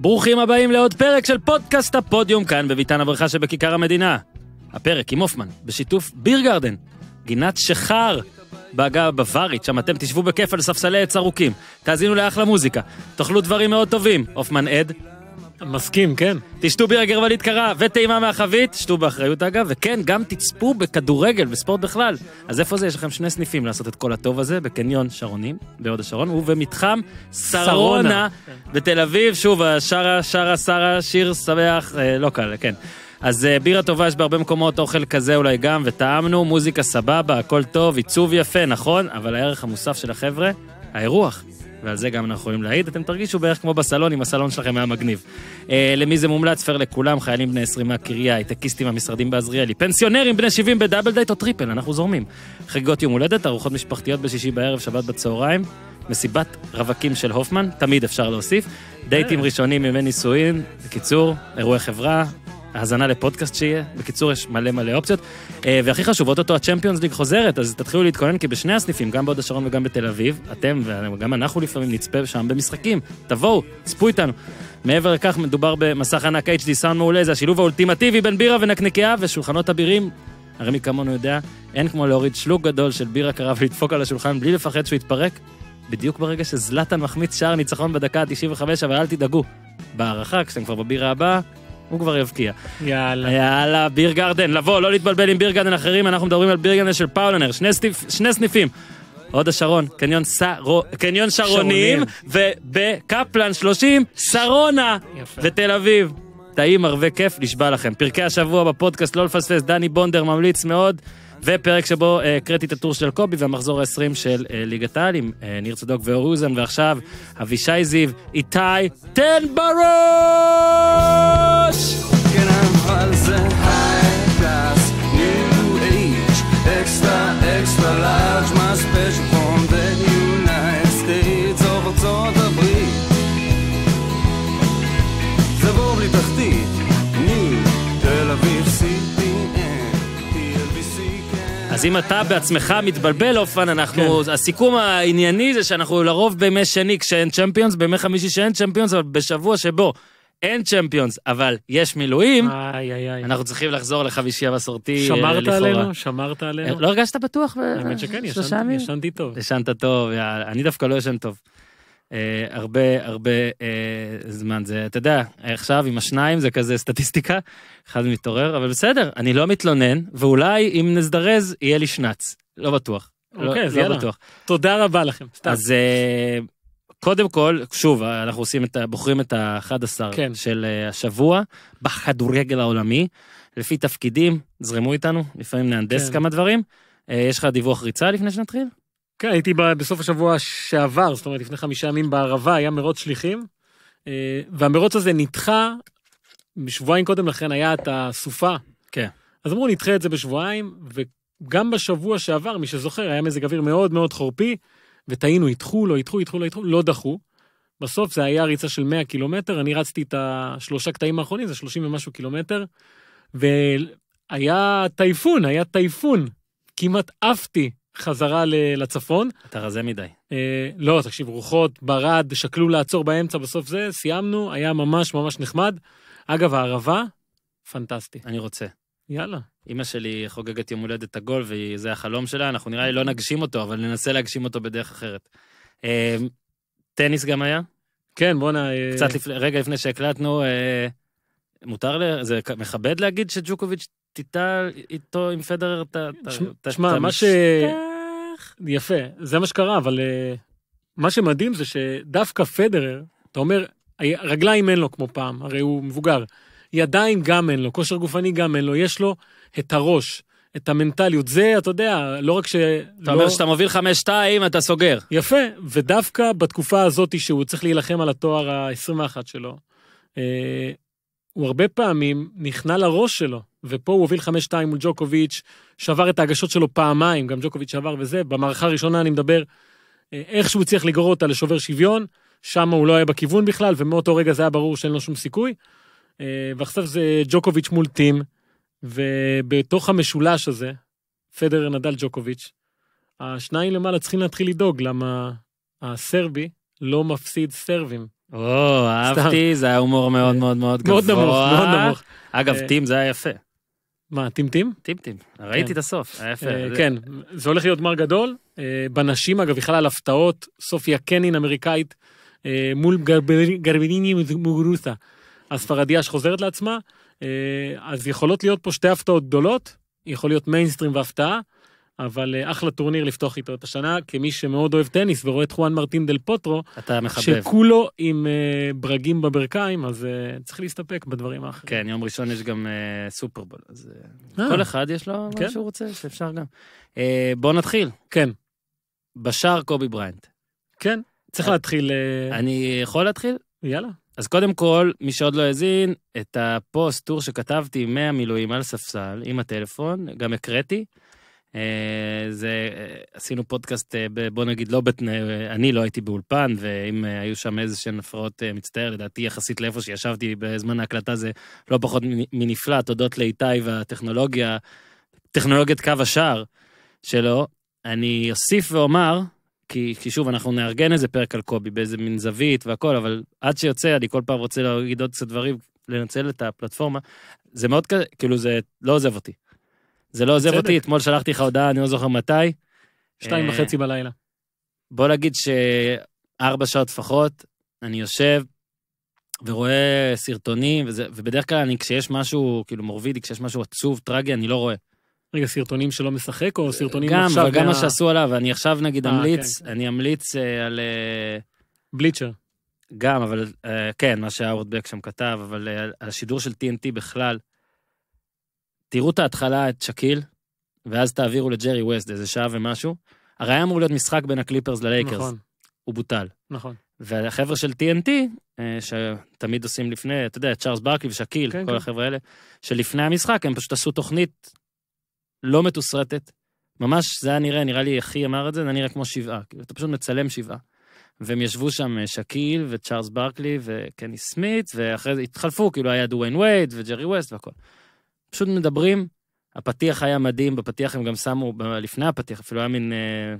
ברוכים הבאים לעוד פרק של פודקאסט הפודיום כאן בביתן הברכה שבכיכר המדינה. הפרק עם הופמן, בשיתוף ביר גרדן, גינת שחר, בעגה הבווארית, שם אתם תשבו בכיף על ספסלי עץ ארוכים, תאזינו לאחלה מוזיקה, תאכלו דברים מאוד טובים, הופמן עד מסכים, כן. תשתו בירה גרמנית קרה וטעימה מהחבית, שתו באחריות אגב, וכן, גם תצפו בכדורגל, בספורט בכלל. אז איפה זה? יש לכם שני סניפים לעשות את כל הטוב הזה, בקניון שרונים, בהוד השרון, ובמתחם שרונה בתל אביב. שוב, שרה, שרה, שרה, שיר שמח, אה, לא קל, כן. אז אה, בירה טובה יש בהרבה מקומות, אוכל כזה אולי גם, וטעמנו, מוזיקה סבבה, הכל טוב, עיצוב יפה, נכון, אבל הערך המוסף של החבר'ה, האירוח. ועל זה גם אנחנו יכולים להעיד, אתם תרגישו בערך כמו בסלון, אם הסלון שלכם היה מגניב. אה, למי זה מומלץ? פר לכולם, חיילים בני 20 מהקריה, הייטקיסטים המשרדים בעזריאלי, פנסיונרים בני 70 בדאבל דייט או טריפל, אנחנו זורמים. חגיגות יום הולדת, ארוחות משפחתיות בשישי בערב, שבת בצהריים, מסיבת רווקים של הופמן, תמיד אפשר להוסיף, דייטים אה. ראשונים ימי נישואין, בקיצור, אירועי חברה, האזנה לפודקאסט שיהיה. בקיצור, יש מלא מלא אופציות. אה, והכי חשוב, אוטוטו הצ'מפיונס ליג חוזרת, אז תתחילו להתכונן, כי בשני הסניפים, גם בהוד השרון וגם בתל אביב, אתם וגם אנחנו לפעמים נצפה שם במשחקים. תבואו, צפו איתנו. מעבר לכך, מדובר במסך ענק HD, סאונד מעולה, זה השילוב האולטימטיבי בין בירה ונקניקיה ושולחנות אבירים. הרי מי כמונו יודע, אין כמו להוריד שלוג גדול של בירה קרה ולדפוק על השולחן בלי לפחד שהוא יתפרק. בדיוק ברגע שזלאטן מחמיץ שער ניצחון בדקה ה-95, אבל אל תדאגו. בהערכה, כשאתם כבר בבירה הבאה, הוא כבר יבקיע. יאללה. יאללה, ביר גרדן, לבוא, לא להתבלבל עם ביר גרדן אחרים, אנחנו מדברים על ביר גרדן של פאולנר, שני, סטיפ, שני סניפים. הוד השרון, קניון, סרו, קניון שרונים, שרונים, ובקפלן 30, שרונה, יפה. בתל אביב. טעים, הרבה כיף, נשבע לכם. פרקי השבוע בפודקאסט לא לפספס, דני בונדר ממליץ מאוד. ופרק שבו הקראתי אה, את הטור של קובי והמחזור ה-20 של אה, ליגת העל עם אה, ניר צדוק ואור אוזן, ועכשיו אבישי זיו, איתי, תן בראש! כן, extra, extra large, my special אז אם אתה בעצמך מתבלבל, אופן, אנחנו... כן. הסיכום הענייני זה שאנחנו לרוב בימי שני כשאין צ'מפיונס, בימי חמישי שאין צ'מפיונס, אבל בשבוע שבו אין צ'מפיונס, אבל יש מילואים, איי, איי, איי. אנחנו צריכים לחזור לחמישי המסורתי אה, לכאורה. שמרת לפורה. עלינו, שמרת עלינו. אה, לא הרגשת בטוח? האמת שכן, אה, ישנת, ישנתי טוב. ישנת טוב, יאללה. אני דווקא לא ישן טוב. אה, הרבה הרבה אה, זמן. זה, אתה יודע, עכשיו עם השניים זה כזה סטטיסטיקה, אחד מתעורר, אבל בסדר, אני לא מתלונן, ואולי אם נזדרז, יהיה לי שנץ. לא בטוח. לא- אוקיי, לא, זה לא בטוח. תודה רבה לכם. סתם. אז אה, קודם כל, שוב, אנחנו עושים את, בוחרים את ה-11 כן. של אה, השבוע בכדורגל העולמי, לפי תפקידים, זרמו איתנו, לפעמים נהנדס כן. כמה דברים. אה, יש לך דיווח ריצה לפני שנתחיל? כן, הייתי בסוף השבוע שעבר, זאת אומרת לפני חמישה ימים בערבה, היה מרוץ שליחים, אה, והמרוץ הזה נדחה, שבועיים קודם לכן היה את הסופה. כן. אז אמרו, נדחה את זה בשבועיים, וגם בשבוע שעבר, מי שזוכר, היה מזג אוויר מאוד מאוד חורפי, וטעינו, ידחו, לא ידחו, ידחו, לא ידחו, לא דחו. בסוף זה היה ריצה של 100 קילומטר, אני רצתי את השלושה קטעים האחרונים, זה 30 ומשהו קילומטר, והיה טייפון, היה טייפון, כמעט עפתי חזרה לצפון. אתה רזה מדי. אה, לא, תקשיב, רוחות, ברד, שקלו לעצור באמצע, בסוף זה, סיימנו, היה ממש ממש נחמד. אגב, הערבה, פנטסטי. אני רוצה. יאללה. אימא שלי חוגגת יום הולדת עגול, וזה החלום שלה, אנחנו נראה לי לא נגשים אותו, אבל ננסה להגשים אותו בדרך אחרת. אה, טניס גם היה? כן, בואנה... אה, קצת לפני, רגע לפני שהקלטנו, אה, מותר, ל... זה מכבד להגיד שג'וקוביץ' טיטה איתו עם פדרר, תשמע, מה ש... אה, בדרך. יפה, זה מה שקרה, אבל uh, מה שמדהים זה שדווקא פדרר, אתה אומר, רגליים אין לו כמו פעם, הרי הוא מבוגר. ידיים גם אין לו, כושר גופני גם אין לו, יש לו את הראש. את המנטליות. זה, אתה יודע, לא רק ש... אתה לא... אומר שאתה מוביל חמש-שתיים, אתה סוגר. יפה, ודווקא בתקופה הזאת שהוא צריך להילחם על התואר ה-21 שלו, אה, הוא הרבה פעמים נכנע לראש שלו. ופה הוא הוביל 5-2 מול ג'וקוביץ', שבר את ההגשות שלו פעמיים, גם ג'וקוביץ' שבר וזה, במערכה הראשונה אני מדבר, אה, איך שהוא הצליח לגרור אותה לשובר שוויון, שם הוא לא היה בכיוון בכלל, ומאותו רגע זה היה ברור שאין לו שום סיכוי. אה, ועכשיו זה ג'וקוביץ' מול טים, ובתוך המשולש הזה, פדר נדל ג'וקוביץ', השניים למעלה צריכים להתחיל לדאוג, למה הסרבי לא מפסיד סרבים. או, אהבתי, זה היה הומור מאוד אה, מאוד מאוד גבוה. מאוד נמוך, מאוד נמוך. אגב, טים זה היה יפה. מה, טימטים? טימטים, ראיתי כן. את הסוף, יפה. אה, כן, זה הולך להיות גמר גדול. אה, בנשים, אגב, בכלל על הפתעות, סופיה קנין אמריקאית אה, מול גרביניני מוגרוסה, הספרדיה שחוזרת לעצמה. אז יכולות להיות פה שתי הפתעות גדולות, יכול להיות מיינסטרים והפתעה. אבל אה, אחלה טורניר לפתוח איתו את השנה, כמי שמאוד אוהב טניס ורואה את חואן מרטין דל פוטרו, אתה מחבב. שכולו עם אה, ברגים בברכיים, אז אה, צריך להסתפק בדברים האחרים. כן, יום ראשון יש גם סופרבול, אז כל אחד יש לו מה כן. שהוא רוצה, שאפשר גם. בוא נתחיל. כן. בשער קובי בריינט. כן, צריך להתחיל. אני יכול להתחיל? יאללה. אז קודם כל, מי שעוד לא האזין, את הפוסט-טור שכתבתי מהמילואים על ספסל, עם הטלפון, גם הקראתי. אה, זה, אה, עשינו פודקאסט, אה, בוא נגיד, לא בתנאי, אני לא הייתי באולפן, ואם היו שם איזה שהן הפרעות, מצטער, לדעתי יחסית לאיפה שישבתי בזמן ההקלטה זה לא פחות מנפלא, תודות לאיתי והטכנולוגיה, טכנולוגיית קו השער שלו. אני אוסיף ואומר, כי, כי שוב, אנחנו נארגן איזה פרק על קובי באיזה מין זווית והכל, אבל עד שיוצא, אני כל פעם רוצה להגיד עוד קצת דברים, לנצל את הפלטפורמה. זה מאוד כזה, כאילו זה לא עוזב אותי. זה לא עוזב אותי, אתמול שלחתי לך הודעה, אני לא זוכר מתי. שתיים אה, וחצי בלילה. בוא נגיד שארבע שעות לפחות, אני יושב ורואה סרטונים, וזה, ובדרך כלל אני, כשיש משהו, כאילו מורביד כשיש משהו עצוב, טרגי, אני לא רואה. רגע, סרטונים שלא משחק, או סרטונים גם, עכשיו? גם, אבל גם מה שעשו עליו, אני עכשיו נגיד אה, אמליץ, כן. אני אמליץ אה, על... אה, בליצ'ר. גם, אבל אה, כן, מה שהאורד בק שם כתב, אבל אה, על השידור של TNT בכלל, תראו את ההתחלה, את שקיל, ואז תעבירו לג'רי ווסט איזה שעה ומשהו. הרי היה אמור להיות משחק בין הקליפרס ללייקרס. נכון. הוא בוטל. נכון. והחבר'ה של TNT, אה, שתמיד עושים לפני, אתה יודע, צ'ארלס ברקלי ושקיל, כן, כל כן. החבר'ה האלה, שלפני המשחק הם פשוט עשו תוכנית לא מתוסרטת. ממש, זה היה נראה, נראה לי, הכי אמר את זה, זה נראה כמו שבעה. כאילו, אתה פשוט מצלם שבעה. והם ישבו שם אה, שקיל וצ'ארלס ברקלי וקני סמית, ואחרי זה התחלפו, כאילו היה דוויין וייד וג'רי ווסט והכל. פשוט מדברים. הפתיח היה מדהים, בפתיח הם גם שמו, לפני הפתיח אפילו היה מין אה,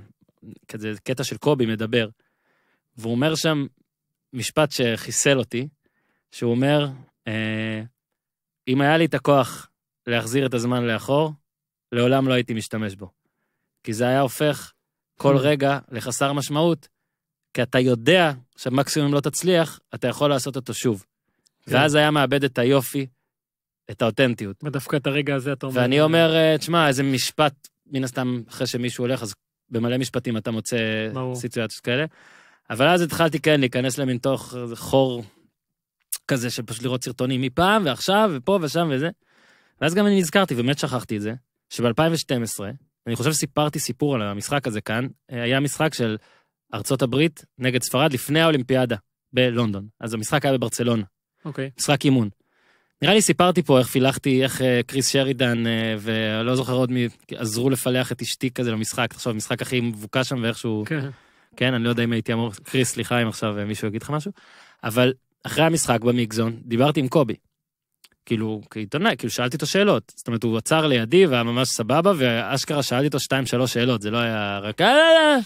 כזה קטע של קובי מדבר. והוא אומר שם משפט שחיסל אותי, שהוא אומר, אה, אם היה לי את הכוח להחזיר את הזמן לאחור, לעולם לא הייתי משתמש בו. כי זה היה הופך כל hmm. רגע לחסר משמעות, כי אתה יודע שמקסימום לא תצליח, אתה יכול לעשות אותו שוב. כן. ואז היה מאבד את היופי את האותנטיות. ודווקא את הרגע הזה אתה אומר... ואני אה, אומר, אה, תשמע, איזה משפט, מן הסתם, אחרי שמישהו הולך, אז במלא משפטים אתה מוצא סיטואציות כאלה. אבל אז התחלתי כן להיכנס למין תוך חור כזה של פשוט לראות סרטונים מפעם ועכשיו ופה ושם וזה. ואז גם אני נזכרתי, באמת שכחתי את זה, שב-2012, אני חושב שסיפרתי סיפור על המשחק הזה כאן, אה, היה משחק של ארצות הברית נגד ספרד לפני האולימפיאדה בלונדון. אז המשחק היה בברצלונה. אוקיי. Okay. משחק אימון. נראה לי סיפרתי פה איך פילחתי, איך אה, קריס שרידן, אה, ולא זוכר עוד מי, עזרו לפלח את אשתי כזה למשחק, עכשיו המשחק הכי מבוקש שם ואיכשהו... כן. כן, אני לא יודע אם הייתי אמור... קריס, סליחה אם עכשיו אה, מישהו יגיד לך משהו, אבל אחרי המשחק במיגזון, דיברתי עם קובי. כאילו, כעיתונאי, כאילו שאלתי אותו שאלות. זאת אומרת, הוא עצר לידי והיה ממש סבבה, ואשכרה שאלתי אותו שתיים, שלוש שאלות, זה לא היה רק... לא, לא.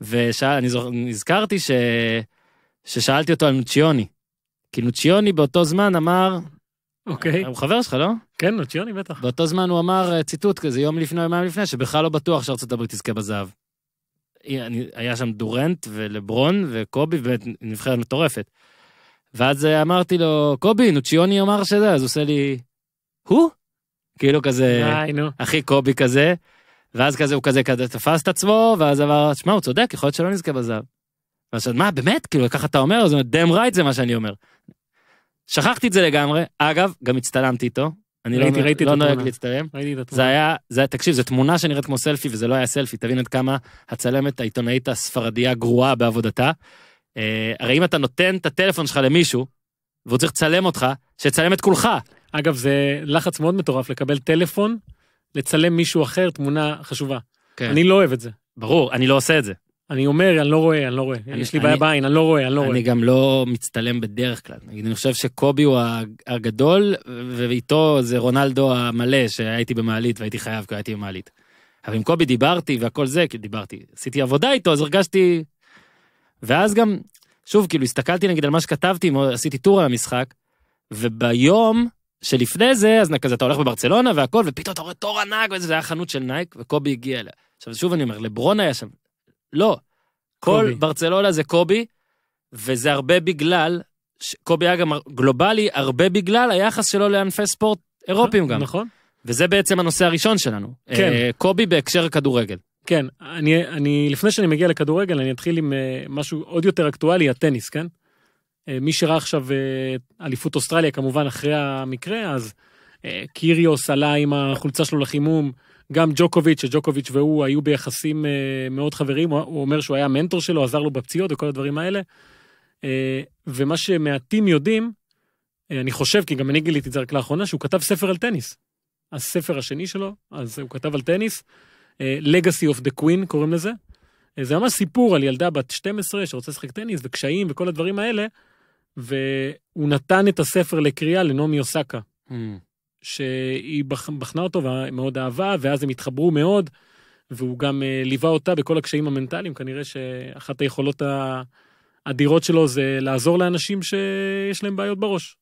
ושאל, ואני נזכרתי ש... ששאלתי אותו על נוציוני. כי נוציוני באותו זמן אמר, אוקיי. הוא חבר שלך, לא? כן, נוציוני לא, בטח. באותו זמן הוא אמר אה, ציטוט כזה, יום לפני או יומיים לפני, שבכלל לא בטוח שארצות הברית תזכה בזהב. היה שם דורנט ולברון וקובי, באמת נבחרת מטורפת. ואז אה, אמרתי לו, קובי, נוציוני אמר שזה, אז הוא עושה לי, הוא? כאילו כזה, אחי קובי כזה, ואז כזה, הוא כזה, כזה תפס את עצמו, ואז אמר, שמע, הוא צודק, יכול להיות שלא נזכה בזהב. ואז מה, באמת? כאילו, ככה אתה אומר? אז הוא אומר, damn right זה מה שאני אומר. שכחתי את זה לגמרי. אגב, גם הצטלמתי איתו. אני ראיתי, לא, ראיתי לא לא נוהג להצטלם. ראיתי את התמונה. זה היה, זה, תקשיב, זו תמונה שנראית כמו סלפי, וזה לא היה סלפי, תבין עד כמה הצלמת העיתונאית הספרדיה גרועה בעבודתה. אה, הרי אם אתה נותן את הטלפון שלך למישהו, והוא צריך לצלם אותך, שיצלם את כולך. אגב, זה לחץ מאוד מטורף לקבל טלפון, לצלם מישהו אחר תמונה חשובה. כן. אני לא אוהב את זה. ברור, אני לא עושה את זה. אני אומר, אני לא רואה, אני לא רואה. אני, יש לי בעיה בעין, אני לא רואה, אני לא רואה. אני גם לא מצטלם בדרך כלל. נגיד, אני חושב שקובי הוא הגדול, ואיתו זה רונלדו המלא, שהייתי במעלית והייתי חייב כי הייתי במעלית. אבל עם קובי דיברתי והכל זה, כי דיברתי, עשיתי עבודה איתו, אז הרגשתי... ואז גם, שוב, כאילו, הסתכלתי נגיד על מה שכתבתי, עשיתי טור על המשחק, וביום שלפני זה, אז כזה אתה הולך בברצלונה והכל, ופתאום אתה רואה תור ענק, וזה היה חנות של נייק, וקובי הגיע אליה. עכשיו, שוב אני אומר, לברון היה שם, לא. כל קובי. ברצלונה זה קובי, וזה הרבה בגלל, ש... קובי היה גם גלובלי, הרבה בגלל היחס שלו לענפי ספורט אירופיים גם. נכון. וזה בעצם הנושא הראשון שלנו. כן. אה, קובי בהקשר הכדורגל. כן, אני, אני, לפני שאני מגיע לכדורגל, אני אתחיל עם אה, משהו עוד יותר אקטואלי, הטניס, כן? אה, מי שראה עכשיו אה, אליפות אוסטרליה, כמובן, אחרי המקרה, אז אה, קיריוס עלה עם החולצה שלו לחימום, גם ג'וקוביץ', שג'וקוביץ' והוא היו ביחסים אה, מאוד חברים, הוא הוא אומר שהוא היה מנטור שלו, עזר לו בפציעות וכל הדברים האלה. אה, ומה שמעטים יודעים, אה, אני חושב, כי גם אני גיליתי את זה רק לאחרונה, שהוא כתב ספר על טניס. הספר השני שלו, אז הוא כתב על טניס, אה, Legacy of the Queen קוראים לזה. אה, זה ממש סיפור על ילדה בת 12 שרוצה לשחק טניס וקשיים וכל הדברים האלה, והוא נתן את הספר לקריאה לנעמי אוסקה. Mm. שהיא בחנה אותו ומאוד אהבה, ואז הם התחברו מאוד, והוא גם אה, ליווה אותה בכל הקשיים המנטליים. כנראה שאחת היכולות האדירות שלו זה לעזור לאנשים שיש להם בעיות בראש.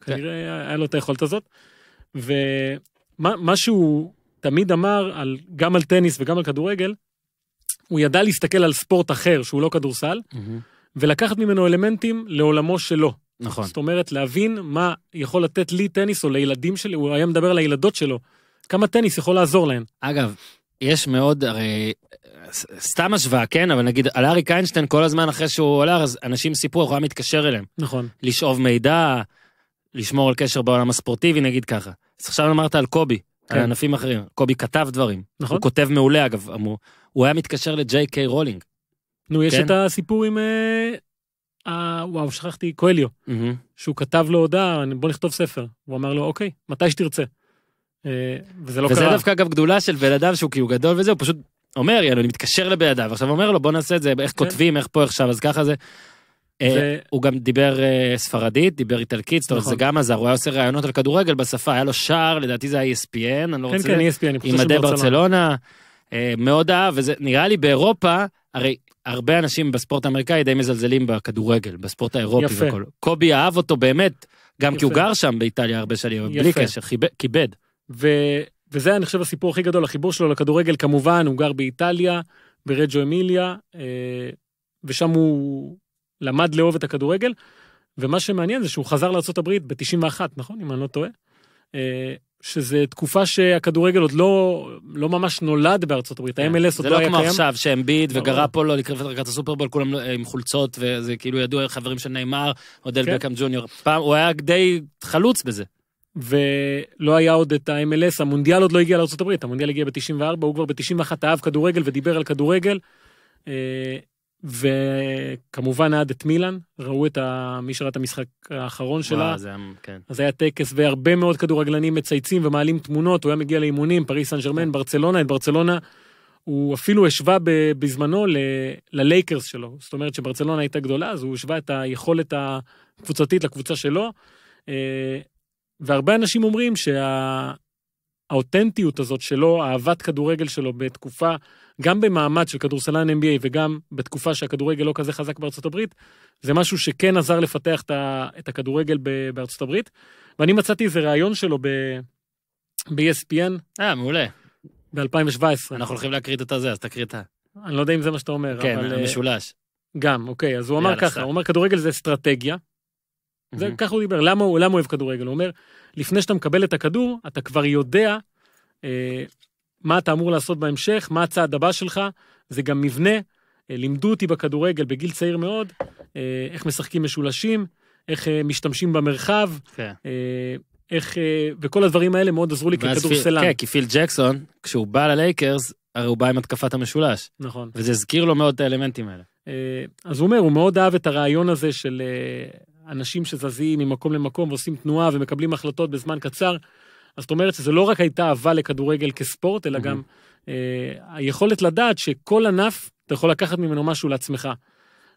כן. כנראה היה לו את היכולת הזאת. ומה שהוא תמיד אמר, על, גם על טניס וגם על כדורגל, הוא ידע להסתכל על ספורט אחר שהוא לא כדורסל, mm-hmm. ולקחת ממנו אלמנטים לעולמו שלו. נכון. זאת אומרת, להבין מה יכול לתת לי טניס או לילדים שלי, הוא היה מדבר על הילדות שלו, כמה טניס יכול לעזור להן. אגב, יש מאוד, הרי, סתם השוואה, כן? אבל נגיד, על אריק איינשטיין כל הזמן אחרי שהוא עלה, אז אנשים סיפרו, הוא היה מתקשר אליהם. נכון. לשאוב מידע, לשמור על קשר בעולם הספורטיבי, נגיד ככה. אז עכשיו אמרת על קובי, כן. על ענפים אחרים. קובי כתב דברים. נכון. הוא כותב מעולה, אגב, אמרו. הוא היה מתקשר לג'יי קיי רולינג. נו, יש כן? את הסיפור עם... אה, אה, וואו, שכחתי, קואליו, mm-hmm. שהוא כתב לו הודעה, בוא נכתוב ספר. הוא אמר לו, אוקיי, מתי שתרצה. אה, וזה לא וזה קרה. וזה דווקא אגב גדולה של בן אדם שהוא כאילו גדול וזה, הוא פשוט אומר, יאללה, אני מתקשר לבן אדם, עכשיו אומר לו, בוא נעשה את זה, איך okay. כן. כותבים, איך פה, איך שם, אז ככה זה. אה, זה... הוא גם דיבר אה, ספרדית, דיבר איטלקית, זאת אומרת, נכון. זה גם עזר, הוא היה עושה ראיונות על כדורגל בשפה, היה לו שער, לדעתי זה היה ESPN, אני לא כן, רוצה... כן, כן, ESPN, אני חושב שברצלונה. עם מדי ברצלונה, מאוד אהב, וזה נראה לי באירופה, הרי הרבה אנשים בספורט האמריקאי די מזלזלים בכדורגל, בספורט האירופי יפה. וכל. קובי אהב אותו באמת, גם יפה. כי הוא גר שם באיטליה הרבה שנים, בלי קשר, כיבד. ו... וזה אני חושב הסיפור הכי גדול, החיבור שלו לכדורגל כמובן, הוא גר באיטליה, ברג'ו אמיליה, אה, ושם הוא למד לאהוב את הכדורגל. ומה שמעניין זה שהוא חזר לארה"ב ב-91, נכון? אם אני לא טועה. אה, שזה תקופה שהכדורגל עוד לא, לא ממש נולד בארצות הברית, yeah. כן. ה-MLS עוד לא, לא היה קיים. זה לא כמו עכשיו שהם שאמביד וגרה פה לא לקראת הסופרבול, כולם אה, עם חולצות, וזה כאילו ידוע חברים של נאמר, אודל okay. כן. בקאם ג'וניור. פעם, הוא היה די חלוץ בזה. ולא היה עוד את ה-MLS, המונדיאל עוד לא הגיע לארצות הברית, המונדיאל הגיע ב-94, הוא כבר ב-91 אהב כדורגל ודיבר על כדורגל. אה, וכמובן עד את מילאן, ראו את ה... מי שראה את המשחק האחרון שלה. וואו, זה היה, כן. אז היה טקס והרבה מאוד כדורגלנים מצייצים ומעלים תמונות, הוא היה מגיע לאימונים, פריס סן ג'רמן, כן. ברצלונה, את ברצלונה. הוא אפילו השווה בזמנו ללייקרס שלו, זאת אומרת שברצלונה הייתה גדולה, אז הוא השווה את היכולת הקבוצתית לקבוצה שלו. אה, והרבה אנשים אומרים שהאותנטיות שה... הזאת שלו, אהבת כדורגל שלו בתקופה גם במעמד של כדורסלן NBA וגם בתקופה שהכדורגל לא כזה חזק בארצות הברית, זה משהו שכן עזר לפתח את הכדורגל בארצות הברית. ואני מצאתי איזה ראיון שלו ב... espn אה, מעולה. ב-2017. אנחנו הולכים להקריא את אותה זה, אז תקריא את ה... אני לא יודע אם זה מה שאתה אומר, כן, אבל... כן, המשולש. גם, אוקיי, אז הוא אמר ככה, הוא אמר כדורגל זה אסטרטגיה. זה ככה הוא דיבר, למה למה הוא אוהב כדורגל? הוא אומר, לפני שאתה מקבל את הכדור, אתה כבר יודע אה, מה אתה אמור לעשות בהמשך, מה הצעד הבא שלך, זה גם מבנה. אה, לימדו אותי בכדורגל בגיל צעיר מאוד, אה, איך משחקים משולשים, איך אה, משתמשים במרחב, כן. איך, וכל הדברים האלה מאוד עזרו לי ככדורסלן. כן, כי פיל ג'קסון, כשהוא בא ללייקרס, הרי הוא בא עם התקפת המשולש. נכון. וזה הזכיר לו מאוד את האלמנטים האלה. אז הוא אומר, הוא מאוד אהב את הרעיון הזה של אנשים שזזים ממקום למקום ועושים תנועה ומקבלים החלטות בזמן קצר. אז זאת אומרת שזה לא רק הייתה אהבה לכדורגל כספורט, אלא mm-hmm. גם אה, היכולת לדעת שכל ענף, אתה יכול לקחת ממנו משהו לעצמך.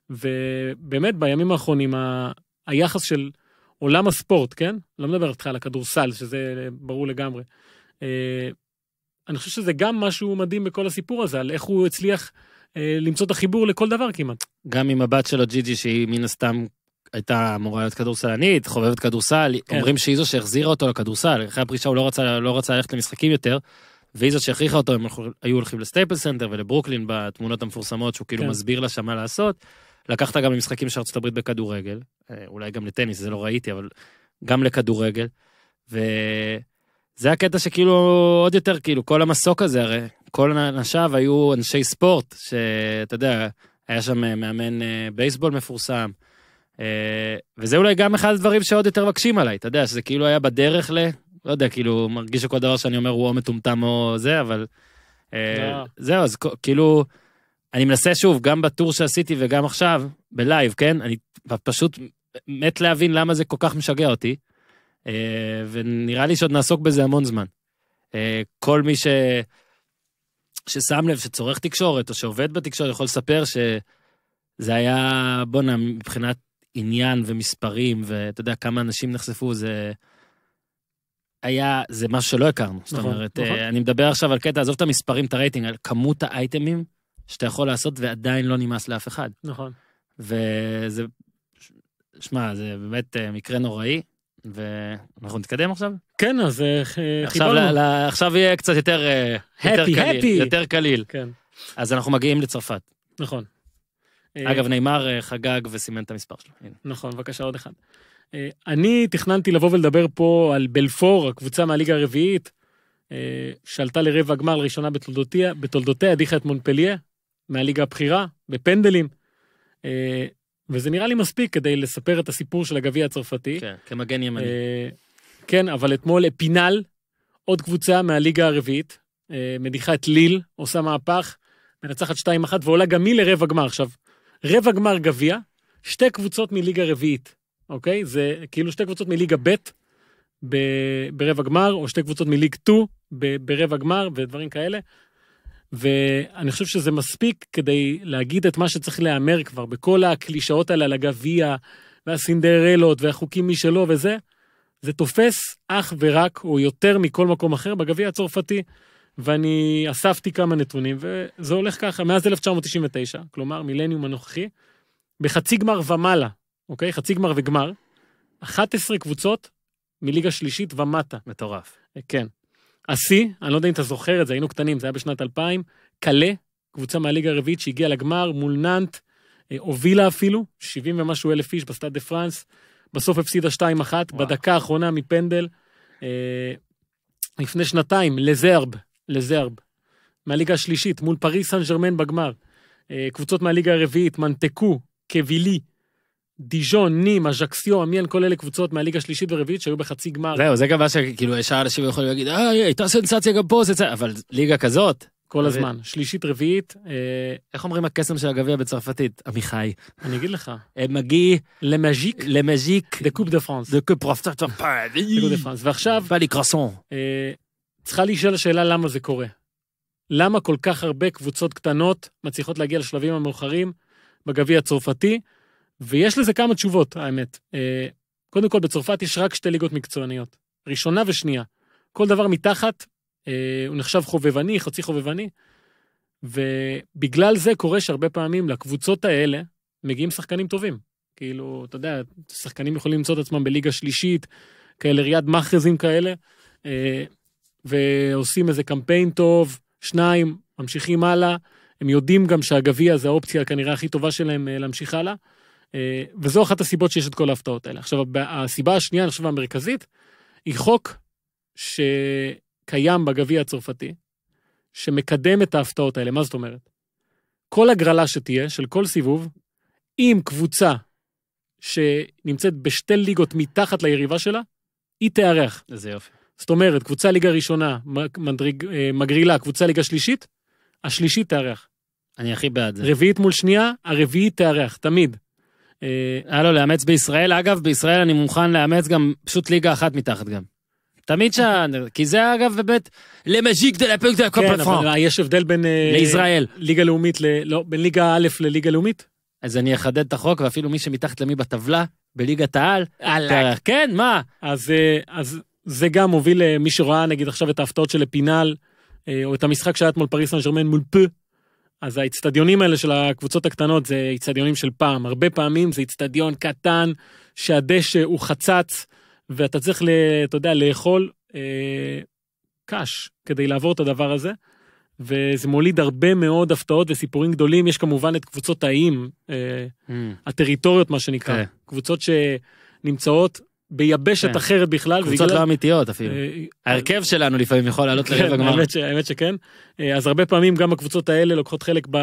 ובאמת, בימים האחרונים, ה, היחס של עולם הספורט, כן? לא מדבר איתך על הכדורסל, שזה ברור לגמרי. אה, אני חושב שזה גם משהו מדהים בכל הסיפור הזה, על איך הוא הצליח... אה, למצוא את החיבור לכל דבר כמעט. גם עם הבת שלו ג'יג'י שהיא מן הסתם הייתה אמורה להיות כדורסלנית, חובבת כדורסל, כן. אומרים שהיא זו שהחזירה אותו לכדורסל, אחרי הפרישה הוא לא רצה, לא רצה ללכת למשחקים יותר, והיא זו שהכריחה אותו, הם היו הולכים לסטייפל סנטר ולברוקלין בתמונות המפורסמות שהוא כאילו כן. מסביר לה שם מה לעשות. לקחת גם למשחקים של ארצות הברית בכדורגל, אה, אולי גם לטניס, זה לא ראיתי, אבל גם לכדורגל. וזה הקטע שכאילו עוד יותר, כאילו כל המסוק הזה הרי, כל אנשיו היו אנשי ספורט, שאתה יודע, היה שם אה, מאמן אה, בייסבול מפורסם, אה, וזה אולי גם אחד הדברים שעוד יותר מקשים עליי, אתה יודע, שזה כאילו היה בדרך ל... לא יודע, כאילו, מרגיש שכל דבר שאני אומר הוא או מטומטם או זה, אבל... אה, לא. זהו, אז כאילו, אני מנסה שוב, גם בטור שעשיתי וגם עכשיו, בלייב, כן? אני פשוט מת להבין למה זה כל כך משגע אותי, אה, ונראה לי שעוד נעסוק בזה המון זמן. כל מי ש... ששם לב שצורך תקשורת או שעובד בתקשורת יכול לספר שזה היה, בואנה, מבחינת עניין ומספרים, ואתה יודע כמה אנשים נחשפו, זה... היה, זה משהו שלא הכרנו. נכון, זאת אומרת, נכון. אה, אני מדבר עכשיו על קטע, עזוב את המספרים, את הרייטינג, על כמות האייטמים שאתה יכול לעשות ועדיין לא נמאס לאף אחד. נכון. וזה, שמע, זה באמת אה, מקרה נוראי, ואנחנו נתקדם עכשיו? כן, אז אה, חיברנו. עכשיו, עכשיו יהיה קצת יותר, happy, יותר happy. קליל. יותר קליל. כן. אז אנחנו מגיעים לצרפת. נכון. אה, אגב, נאמר אה, חגג וסימן את המספר שלו. נכון, בבקשה, עוד אחד. אה, אני תכננתי לבוא ולדבר פה על בלפור, הקבוצה מהליגה הרביעית, שעלתה לרבע הגמר לראשונה בתולדותיה, בתולדותיה הדיחה את מונפליה מהליגה הבכירה, בפנדלים. וזה נראה לי מספיק כדי לספר את הסיפור של הגביע הצרפתי. כן, כמגן ימני. כן, אבל אתמול פינל, עוד קבוצה מהליגה הרביעית, מדיחה את ליל, עושה מהפך, מנצחת 2-1 ועולה גם היא לרבע גמר. עכשיו, רבע גמר גביע, שתי קבוצות מליגה רביעית, אוקיי? זה כאילו שתי קבוצות מליגה ב' ברבע גמר, או שתי קבוצות מליג 2 ברבע גמר ודברים כאלה. ואני חושב שזה מספיק כדי להגיד את מה שצריך להיאמר כבר, בכל הקלישאות האלה על הגביע, והסינדרלות, והחוקים משלו וזה, זה תופס אך ורק, או יותר מכל מקום אחר, בגביע הצרפתי. ואני אספתי כמה נתונים, וזה הולך ככה, מאז 1999, כלומר מילניום הנוכחי, בחצי גמר ומעלה, אוקיי? חצי גמר וגמר, 11 קבוצות מליגה שלישית ומטה. מטורף. כן. השיא, אני לא יודע אם אתה זוכר את זה, היינו קטנים, זה היה בשנת 2000, קלה, קבוצה מהליגה הרביעית שהגיעה לגמר מול נאנט, אה, הובילה אפילו, 70 ומשהו אלף איש בסטאד דה פרנס, בסוף הפסידה 2-1, בדקה האחרונה מפנדל. אה, לפני שנתיים, לזרב, לזרב, מהליגה השלישית, מול פריס סן ג'רמן בגמר. אה, קבוצות מהליגה הרביעית, מנטקו, קווילי, דיז'ון, נים, אג'קסיו, אמיין, כל אלה קבוצות מהליגה השלישית והרביעית שהיו בחצי גמר. זהו, זה גם מה שכאילו ישר אנשים יכולים להגיד, אה, אה, הייתה סנסציה גם פה, סנסציה, אבל ליגה כזאת. כל אה, הזמן, שלישית, רביעית. איך אומרים הקסם של הגביע בצרפתית, עמיחי? אני אגיד לך. מגי... למז'יק. למז'יק. דה קופ דה פרנס. דה קופ דה פרנס. ועכשיו... פלי קרסון. צריכה להישאל השאלה למה זה קורה. למה כל כך הרבה קבוצות קטנות מצליחות להגיע לשלבים המאוחרים בגביע הצרפתי? ויש לזה כמה תשובות, האמת. אה, קודם כל, בצרפת יש רק שתי ליגות מקצועניות, ראשונה ושנייה. כל דבר מתחת, אה, הוא נחשב חובבני, חצי חובבני, ובגלל זה קורה שהרבה פעמים לקבוצות האלה מגיעים שחקנים טובים. כאילו, אתה יודע, שחקנים יכולים למצוא את עצמם בליגה שלישית, כאלה ריאד מאחזים כאלה. אה, ועושים איזה קמפיין טוב, שניים, ממשיכים הלאה. הם יודעים גם שהגביע זה האופציה כנראה הכי טובה שלהם אה, להמשיך הלאה. אה, וזו אחת הסיבות שיש את כל ההפתעות האלה. עכשיו, הסיבה השנייה, אני חושב המרכזית, היא חוק שקיים בגביע הצרפתי, שמקדם את ההפתעות האלה. מה זאת אומרת? כל הגרלה שתהיה, של כל סיבוב, אם קבוצה שנמצאת בשתי ליגות מתחת ליריבה שלה, היא תארח. איזה יופי. זאת אומרת, קבוצה ליגה ראשונה מדריג, אה, מגרילה, קבוצה ליגה שלישית, השלישית תארח. אני הכי בעד זה. רביעית מול שנייה, הרביעית תארח, תמיד. היה אה, לו לאמץ בישראל, אגב, בישראל אני מוכן לאמץ גם פשוט ליגה אחת מתחת גם. תמיד שה... כי זה אגב באמת, למז'יק דה לפרק דה קופר פרנק. כן, אבל יש הבדל בין... אה, לישראל. ליגה לאומית, ל... לא, בין ליגה א' לליגה לאומית. אז אני אחדד את החוק, ואפילו מי שמתחת למי בטבלה, בליגת העל, כן, מה? אז זה גם מוביל למי אה, שרואה נגיד עכשיו את ההפתעות של פינל, אה, או את המשחק שהיה אתמול פריס סן ג'רמן מול פ. אז האיצטדיונים האלה של הקבוצות הקטנות זה איצטדיונים של פעם. הרבה פעמים זה איצטדיון קטן, שהדשא הוא חצץ, ואתה צריך, ל, אתה יודע, לאכול אה, קש כדי לעבור את הדבר הזה. וזה מוליד הרבה מאוד הפתעות וסיפורים גדולים. יש כמובן את קבוצות האיים, אה, mm. הטריטוריות, מה שנקרא. Okay. כן. קבוצות שנמצאות ביבשת כן. אחרת בכלל. קבוצות בגלל... לא אמיתיות אפילו. אה, ההרכב אה, שלנו לפעמים יכול לעלות כן, לרבע גמר. האמת, ש... האמת שכן. אה, אז הרבה פעמים גם הקבוצות האלה לוקחות חלק ב...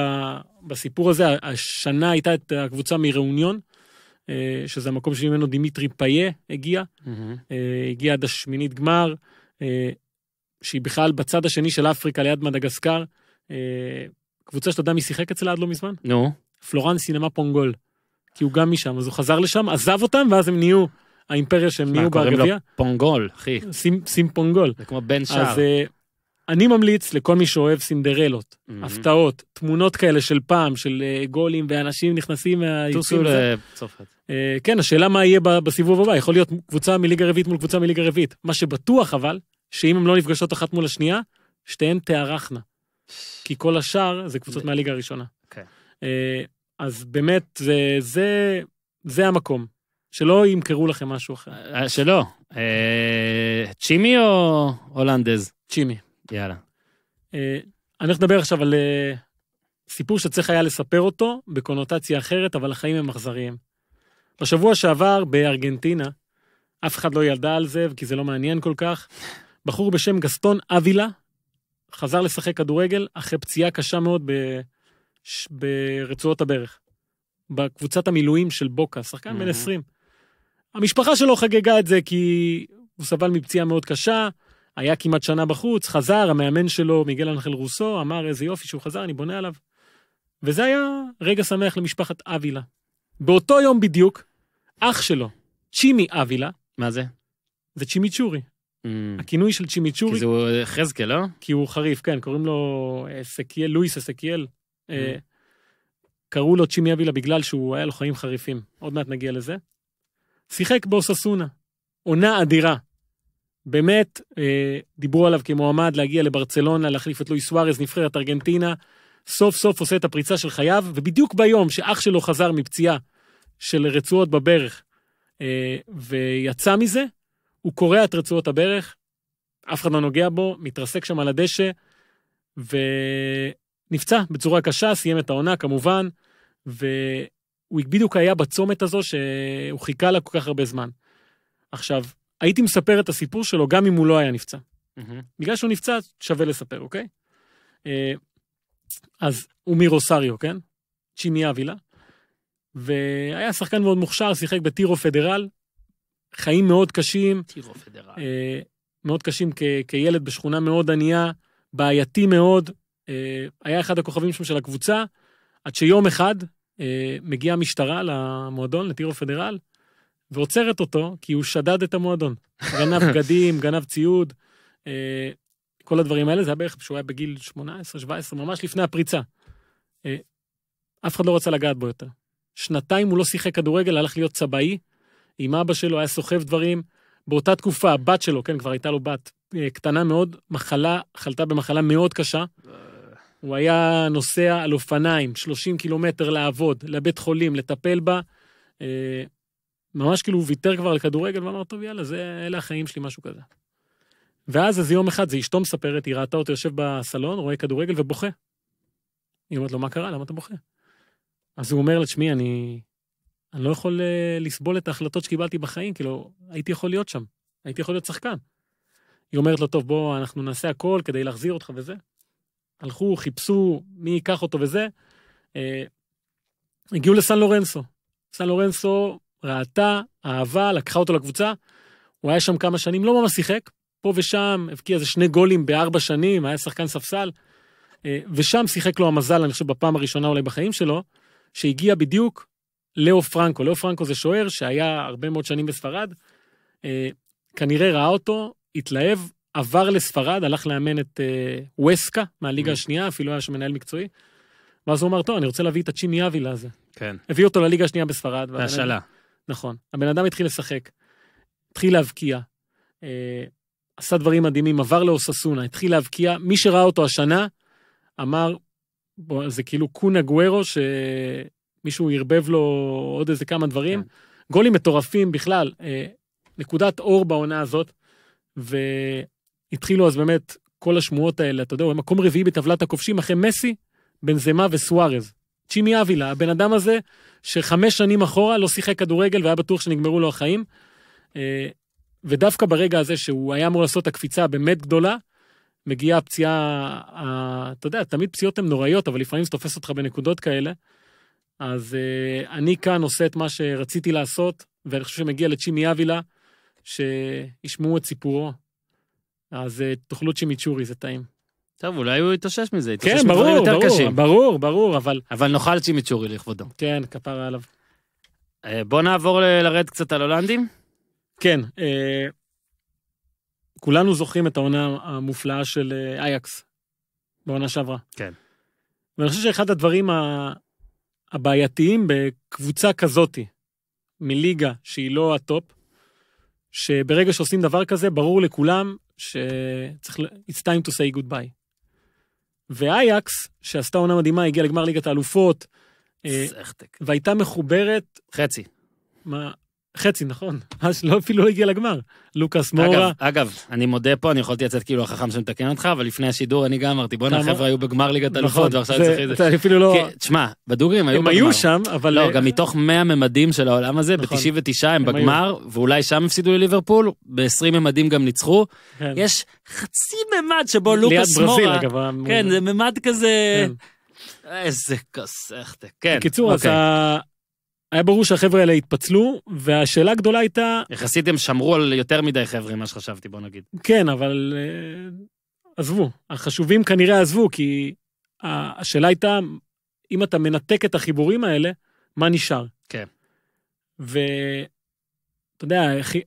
בסיפור הזה. השנה הייתה את הקבוצה מראוניון, שזה המקום שממנו דימיטרי פאיה הגיע. Mm-hmm. הגיע עד השמינית גמר, שהיא בכלל בצד השני של אפריקה ליד מדגסקר. קבוצה שאתה יודע מי שיחק אצלה עד לא מזמן? נו. No. פלורן סינמה פונגול. כי הוא גם משם, אז הוא חזר לשם, עזב אותם, ואז הם נהיו... האימפריה שהם נהיו בגביע. קוראים לו פונגול, אחי. סים, סים פונגול. זה כמו בן שער. אז אה, uh, אני ממליץ לכל מי שאוהב סינדרלות, mm-hmm. הפתעות, תמונות כאלה של פעם, של uh, גולים ואנשים נכנסים מהיצור. טוסו לצרפת. Uh, כן, השאלה מה יהיה בסיבוב הבא, יכול להיות קבוצה מליגה רביעית מול קבוצה מליגה רביעית. מה שבטוח אבל, שאם הן לא נפגשות אחת מול השנייה, שתיהן תארחנה. כי כל השאר זה קבוצות מהליגה הראשונה. Okay. אוקיי. Uh, אז באמת, זה, זה, זה המקום. שלא ימכרו לכם משהו אחר. אה, שלא. אה, צ'ימי או הולנדז? צ'ימי. יאללה. אה, אני הולך לדבר עכשיו על סיפור שצריך היה לספר אותו בקונוטציה אחרת, אבל החיים הם אכזריים. בשבוע שעבר בארגנטינה, אף אחד לא ידע על זה, כי זה לא מעניין כל כך, בחור בשם גסטון אבילה חזר לשחק כדורגל אחרי פציעה קשה מאוד ב... ברצועות הברך. בקבוצת המילואים של בוקה, שחקן mm-hmm. בן 20. המשפחה שלו חגגה את זה כי הוא סבל מפציעה מאוד קשה, היה כמעט שנה בחוץ, חזר, המאמן שלו, מיגל אנחל רוסו, אמר איזה יופי שהוא חזר, אני בונה עליו. וזה היה רגע שמח למשפחת אבילה. באותו יום בדיוק, אח שלו, צ'ימי אבילה, מה זה? זה צ'ימי צ'ורי. Mm. הכינוי של צ'ימי צ'ורי. כי זה הוא חזקאל, לא? כי הוא חריף, כן, קוראים לו אסקיאל, לואיס אסקיאל. Mm. אה, קראו לו צ'ימי אבילה בגלל שהוא היה לו חיים חריפים. עוד מעט נגיע לזה. שיחק באוססונה, עונה אדירה. באמת, אה, דיברו עליו כמועמד להגיע לברצלונה, להחליף את לואי סוארז, נבחרת ארגנטינה, סוף סוף עושה את הפריצה של חייו, ובדיוק ביום שאח שלו חזר מפציעה של רצועות בברך אה, ויצא מזה, הוא קורע את רצועות הברך, אף אחד לא נוגע בו, מתרסק שם על הדשא, ונפצע בצורה קשה, סיים את העונה כמובן, ו... הוא בדיוק היה בצומת הזו שהוא חיכה לה כל כך הרבה זמן. עכשיו, הייתי מספר את הסיפור שלו גם אם הוא לא היה נפצע. Mm-hmm. בגלל שהוא נפצע, שווה לספר, אוקיי? אה, אז הוא מרוסריו, כן? צ'ימי אבילה. והיה שחקן מאוד מוכשר, שיחק בטירו פדרל. חיים מאוד קשים. טירו פדרל. אה, מאוד קשים כ- כילד בשכונה מאוד ענייה, בעייתי מאוד. אה, היה אחד הכוכבים שם של הקבוצה, עד שיום אחד, אה, מגיעה המשטרה למועדון, לטירו פדרל, ועוצרת אותו כי הוא שדד את המועדון. גנב בגדים, גנב ציוד, אה, כל הדברים האלה, זה היה בערך כשהוא היה בגיל 18-17, ממש לפני הפריצה. אה, אף אחד לא רצה לגעת בו יותר. שנתיים הוא לא שיחק כדורגל, הלך להיות צבעי, עם אבא שלו, היה סוחב דברים. באותה תקופה, הבת שלו, כן, כבר הייתה לו בת קטנה מאוד, מחלה, חלתה במחלה מאוד קשה. הוא היה נוסע על אופניים 30 קילומטר לעבוד, לבית חולים, לטפל בה. אה, ממש כאילו הוא ויתר כבר על כדורגל ואמר, טוב, יאללה, זה, אלה החיים שלי, משהו כזה. ואז איזה יום אחד, זה אשתו מספרת, היא ראתה אותו יושב בסלון, רואה כדורגל ובוכה. היא אומרת לו, מה קרה? למה אתה בוכה? אז הוא אומר לה, תשמעי, אני, אני לא יכול אה, לסבול את ההחלטות שקיבלתי בחיים, כאילו, הייתי יכול להיות שם, הייתי יכול להיות שחקן. היא אומרת לו, טוב, בוא, אנחנו נעשה הכל כדי להחזיר אותך וזה. הלכו, חיפשו מי ייקח אותו וזה. אה, הגיעו לסן לורנסו. סן לורנסו ראתה, אהבה, לקחה אותו לקבוצה. הוא היה שם כמה שנים, לא ממש שיחק. פה ושם הבקיע איזה שני גולים בארבע שנים, היה שחקן ספסל. אה, ושם שיחק לו המזל, אני חושב, בפעם הראשונה אולי בחיים שלו, שהגיע בדיוק לאו פרנקו. לאו פרנקו זה שוער שהיה הרבה מאוד שנים בספרד. אה, כנראה ראה אותו, התלהב, עבר לספרד, הלך לאמן את אה, ווסקה מהליגה mm. השנייה, אפילו היה שם מנהל מקצועי. ואז הוא אמר, טוב, אני רוצה להביא את הצ'ימי אבילה הזה. כן. הביא אותו לליגה השנייה בספרד. והשאלה. נכון. הבן אדם התחיל לשחק, התחיל להבקיע, אה, עשה דברים מדהימים, עבר לאוססונה, התחיל להבקיע. מי שראה אותו השנה, אמר, בוא, זה כאילו קונה גוורו, שמישהו ערבב לו עוד איזה כמה דברים. כן. גולים מטורפים בכלל, אה, נקודת אור בעונה הזאת, התחילו אז באמת כל השמועות האלה, אתה יודע, הוא מקום רביעי בטבלת הכובשים אחרי מסי, בנזמה וסוארז. צ'ימי אבילה, הבן אדם הזה, שחמש שנים אחורה לא שיחק כדורגל והיה בטוח שנגמרו לו החיים. אה, ודווקא ברגע הזה שהוא היה אמור לעשות את הקפיצה הבאמת גדולה, מגיעה הפציעה, אתה יודע, תמיד פציעות הן נוראיות, אבל לפעמים זה תופס אותך בנקודות כאלה. אז אה, אני כאן עושה את מה שרציתי לעשות, ואני חושב שמגיע לצ'ימי אבילה, שישמעו את סיפורו אז אה, תאכלו צ'ימיצ'ורי, זה טעים. טוב, אולי הוא יתאושש מזה, יתאושש כן, מדברים יותר ברור, קשים. כן, ברור, ברור, ברור, אבל... אבל נאכל צ'ימיצ'ורי לכבודו. כן, כפרה עליו. אה, בוא נעבור לרד קצת על הולנדים. כן, אה, כולנו זוכרים את העונה המופלאה של אה, אייקס, בעונה שעברה. כן. ואני חושב שאחד הדברים ה... הבעייתיים בקבוצה כזאתי, מליגה שהיא לא הטופ, שברגע שעושים דבר כזה, ברור לכולם שצריך, ל... it's time to say goodby. ואייקס, שעשתה עונה מדהימה, הגיעה לגמר ליגת האלופות, אה, והייתה מחוברת... חצי. מה? חצי, נכון. אז אה, לא, אפילו הגיע לגמר. לוקאס מורה. אגב, אגב, אני מודה פה, אני יכולתי לצאת כאילו החכם שמתקן אותך, אבל לפני השידור אני גם אמרתי, בואנה, החבר'ה היו בגמר ליגת נכון, אלופות, ועכשיו זה, צריך את זה. אפילו לא... תשמע, בדוגרים היו הם בגמר. הם היו שם, אבל... לא, גם מתוך 100 ממדים של העולם הזה, נכון, ב-99 הם הם בגמר, היו. ואולי שם הפסידו לליברפול, ב-20 ממדים גם ניצחו. כן. יש חצי ממד שבו לוקאס מורה... ליד ברזיל, אגב. כן, זה ממד כזה... כן. איזה כוסכת, כן. בקיצור, אז אוקיי. היה ברור שהחבר'ה האלה התפצלו, והשאלה הגדולה הייתה... יחסית הם שמרו על יותר מדי חבר'ה ממה שחשבתי, בוא נגיד. כן, אבל אה, עזבו. החשובים כנראה עזבו, כי השאלה הייתה, אם אתה מנתק את החיבורים האלה, מה נשאר? כן. ואתה יודע,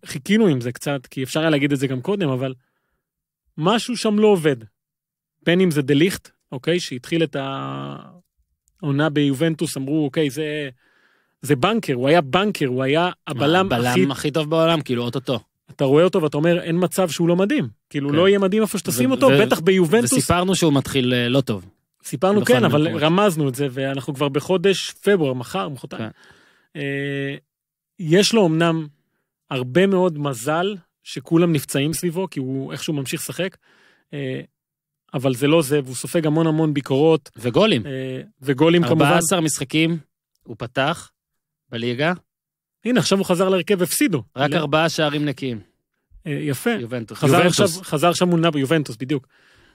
חיכינו עם זה קצת, כי אפשר היה להגיד את זה גם קודם, אבל משהו שם לא עובד. בין אם זה דה ליכט, אוקיי, שהתחיל את העונה ביובנטוס, אמרו, אוקיי, זה... זה בנקר, הוא היה בנקר, הוא היה הבלם הכי... הבלם הכי טוב בעולם, כאילו, אוטוטו. אתה רואה אותו ואתה אומר, אין מצב שהוא לא מדהים. כאילו, לא כן. לא יהיה מדהים איפה שתשים אותו, בטח ביובנטוס. וסיפרנו שהוא מתחיל אה, לא טוב. סיפרנו, כן, אבל מקומות. רמזנו את זה, ואנחנו כבר בחודש פברואר, מחר, מחרתיים. כן. אה, יש לו אמנם הרבה מאוד מזל שכולם נפצעים סביבו, כי הוא איכשהו ממשיך לשחק, אה, אבל זה לא זה, והוא סופג המון המון ביקורות. וגולים. אה, וגולים, 14 כמובן. 14 משחקים, הוא פתח, בליגה? הנה, עכשיו הוא חזר להרכב, הפסידו. רק ארבעה שערים נקיים. אה, יפה. יובנטוס. חזר שם מול נפולי, יובנטוס, בדיוק.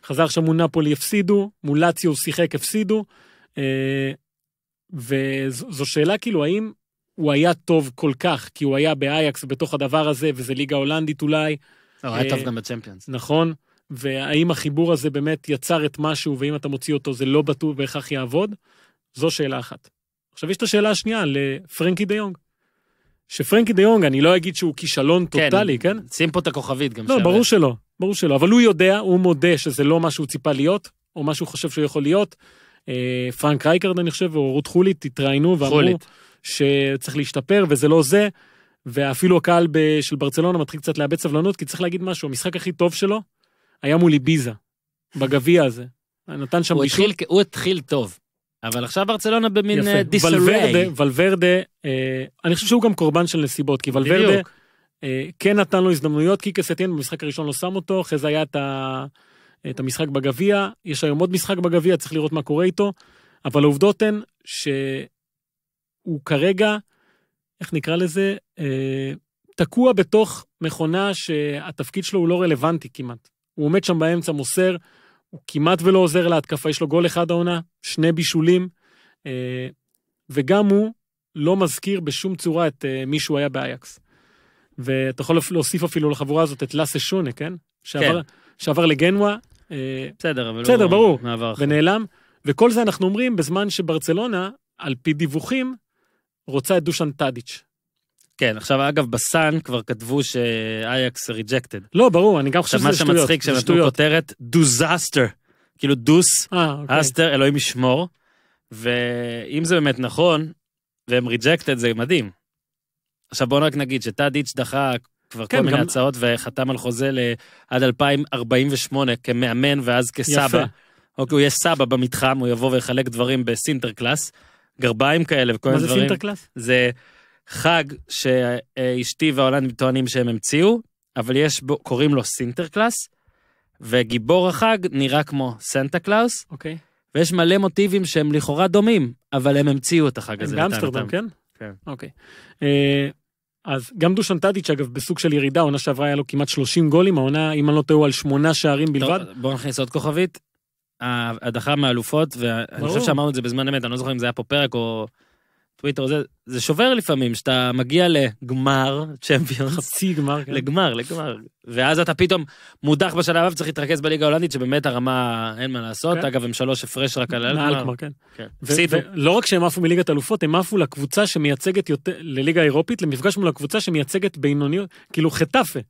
חזר שם מול נפולי, הפסידו, מול לאציו שיחק, הפסידו. אה, וזו שאלה כאילו, האם הוא היה טוב כל כך, כי הוא היה באייקס בתוך הדבר הזה, וזה ליגה הולנדית אולי. לא, היה אה, טוב גם בצ'מפיונס. נכון. והאם החיבור הזה באמת יצר את משהו, ואם אתה מוציא אותו זה לא בטוח בהכרח יעבוד? זו שאלה אחת. עכשיו יש את השאלה השנייה לפרנקי דה יונג. שפרנקי דה יונג, אני לא אגיד שהוא כישלון כן, טוטאלי, כן? שים פה את הכוכבית גם. לא, שעבר. ברור שלא, ברור שלא. אבל הוא יודע, הוא מודה שזה לא מה שהוא ציפה להיות, או מה שהוא חושב שהוא יכול להיות. אה, פרנק רייקרד, אני חושב, או רות חולית, התראיינו ואמרו חולית. שצריך להשתפר, וזה לא זה. ואפילו הקהל ב... של ברצלונה מתחיל קצת לאבד סבלנות, כי צריך להגיד משהו, המשחק הכי טוב שלו היה מול איביזה, בגביע הזה. נתן שם הוא בישול. התחיל, הוא התחיל טוב. אבל עכשיו ברצלונה במין אה, דיסריי. ולוורדה, אה, אני חושב שהוא גם קורבן של נסיבות, כי ולוורדה אה, כן נתן לו הזדמנויות, כי קסטיאן במשחק הראשון לא שם אותו, אחרי זה היה את, ה, את המשחק בגביע, יש היום עוד משחק בגביע, צריך לראות מה קורה איתו, אבל העובדות הן שהוא כרגע, איך נקרא לזה, אה, תקוע בתוך מכונה שהתפקיד שלו הוא לא רלוונטי כמעט. הוא עומד שם באמצע, מוסר, הוא כמעט ולא עוזר להתקפה, יש לו גול אחד העונה, שני בישולים, אה, וגם הוא לא מזכיר בשום צורה את אה, מי שהוא היה באייקס. ואתה יכול להוסיף אפילו לחבורה הזאת את לאסה שונה, כן? שעבר, כן. שעבר לגנווה. אה, בסדר, אבל בסדר, לא ברור, מעבר אחר. ונעלם. וכל זה אנחנו אומרים בזמן שברצלונה, על פי דיווחים, רוצה את דושן טאדיץ'. כן, עכשיו אגב, בסאן כבר כתבו שאייקס ריג'קטד. לא, ברור, אני גם חושב שזה שטויות. מה שמצחיק, שנתנו כותרת, דוזאסטר. כאילו דוס, אסטר, אה, אוקיי. אלוהים ישמור. ואם זה באמת נכון, והם ריג'קטד, זה מדהים. עכשיו בואו רק נגיד שטאד איץ' דחה כבר כן, כל מיני גם... הצעות וחתם על חוזה עד 2048 כמאמן ואז כסבא. יפה. אוקיי, הוא יהיה סבא במתחם, הוא יבוא ויחלק דברים בסינטר קלאס, גרביים כאלה וכל מיני דברים. מה זה סינטר קלאס? זה... חג שאשתי וההולנדים טוענים שהם המציאו, אבל יש בו, קוראים לו סינטרקלאס, וגיבור החג נראה כמו סנטה קלאוס. אוקיי. Okay. ויש מלא מוטיבים שהם לכאורה דומים, אבל הם המציאו את החג הזה. באמסטרדם, כן? כן. אוקיי. אה, אז גם דושן טאדיץ', אגב, בסוג של ירידה, העונה שעברה היה לו כמעט 30 גולים, העונה, אם אני לא טועה, על שמונה שערים בלבד. בואו נכניס עוד כוכבית. ההדחה מהאלופות, ואני חושב שאמרנו את זה בזמן אמת, אני לא זוכר אם זה היה פה פרק או... טוויטר, זה, זה שובר לפעמים, שאתה מגיע לגמר צ'מפיון. חצי גמר, כן. לגמר, לגמר. ואז אתה פתאום מודח בשלב הבא וצריך להתרכז בליגה ההולנדית, שבאמת הרמה, אין מה לעשות. כן. אגב, הם שלוש הפרש רק על אלקמר. כן. כן. ולא רק שהם עפו מליגת אלופות, הם עפו לקבוצה שמייצגת יותר, לליגה האירופית, למפגש מול הקבוצה שמייצגת בינוניות, כאילו חטאפה.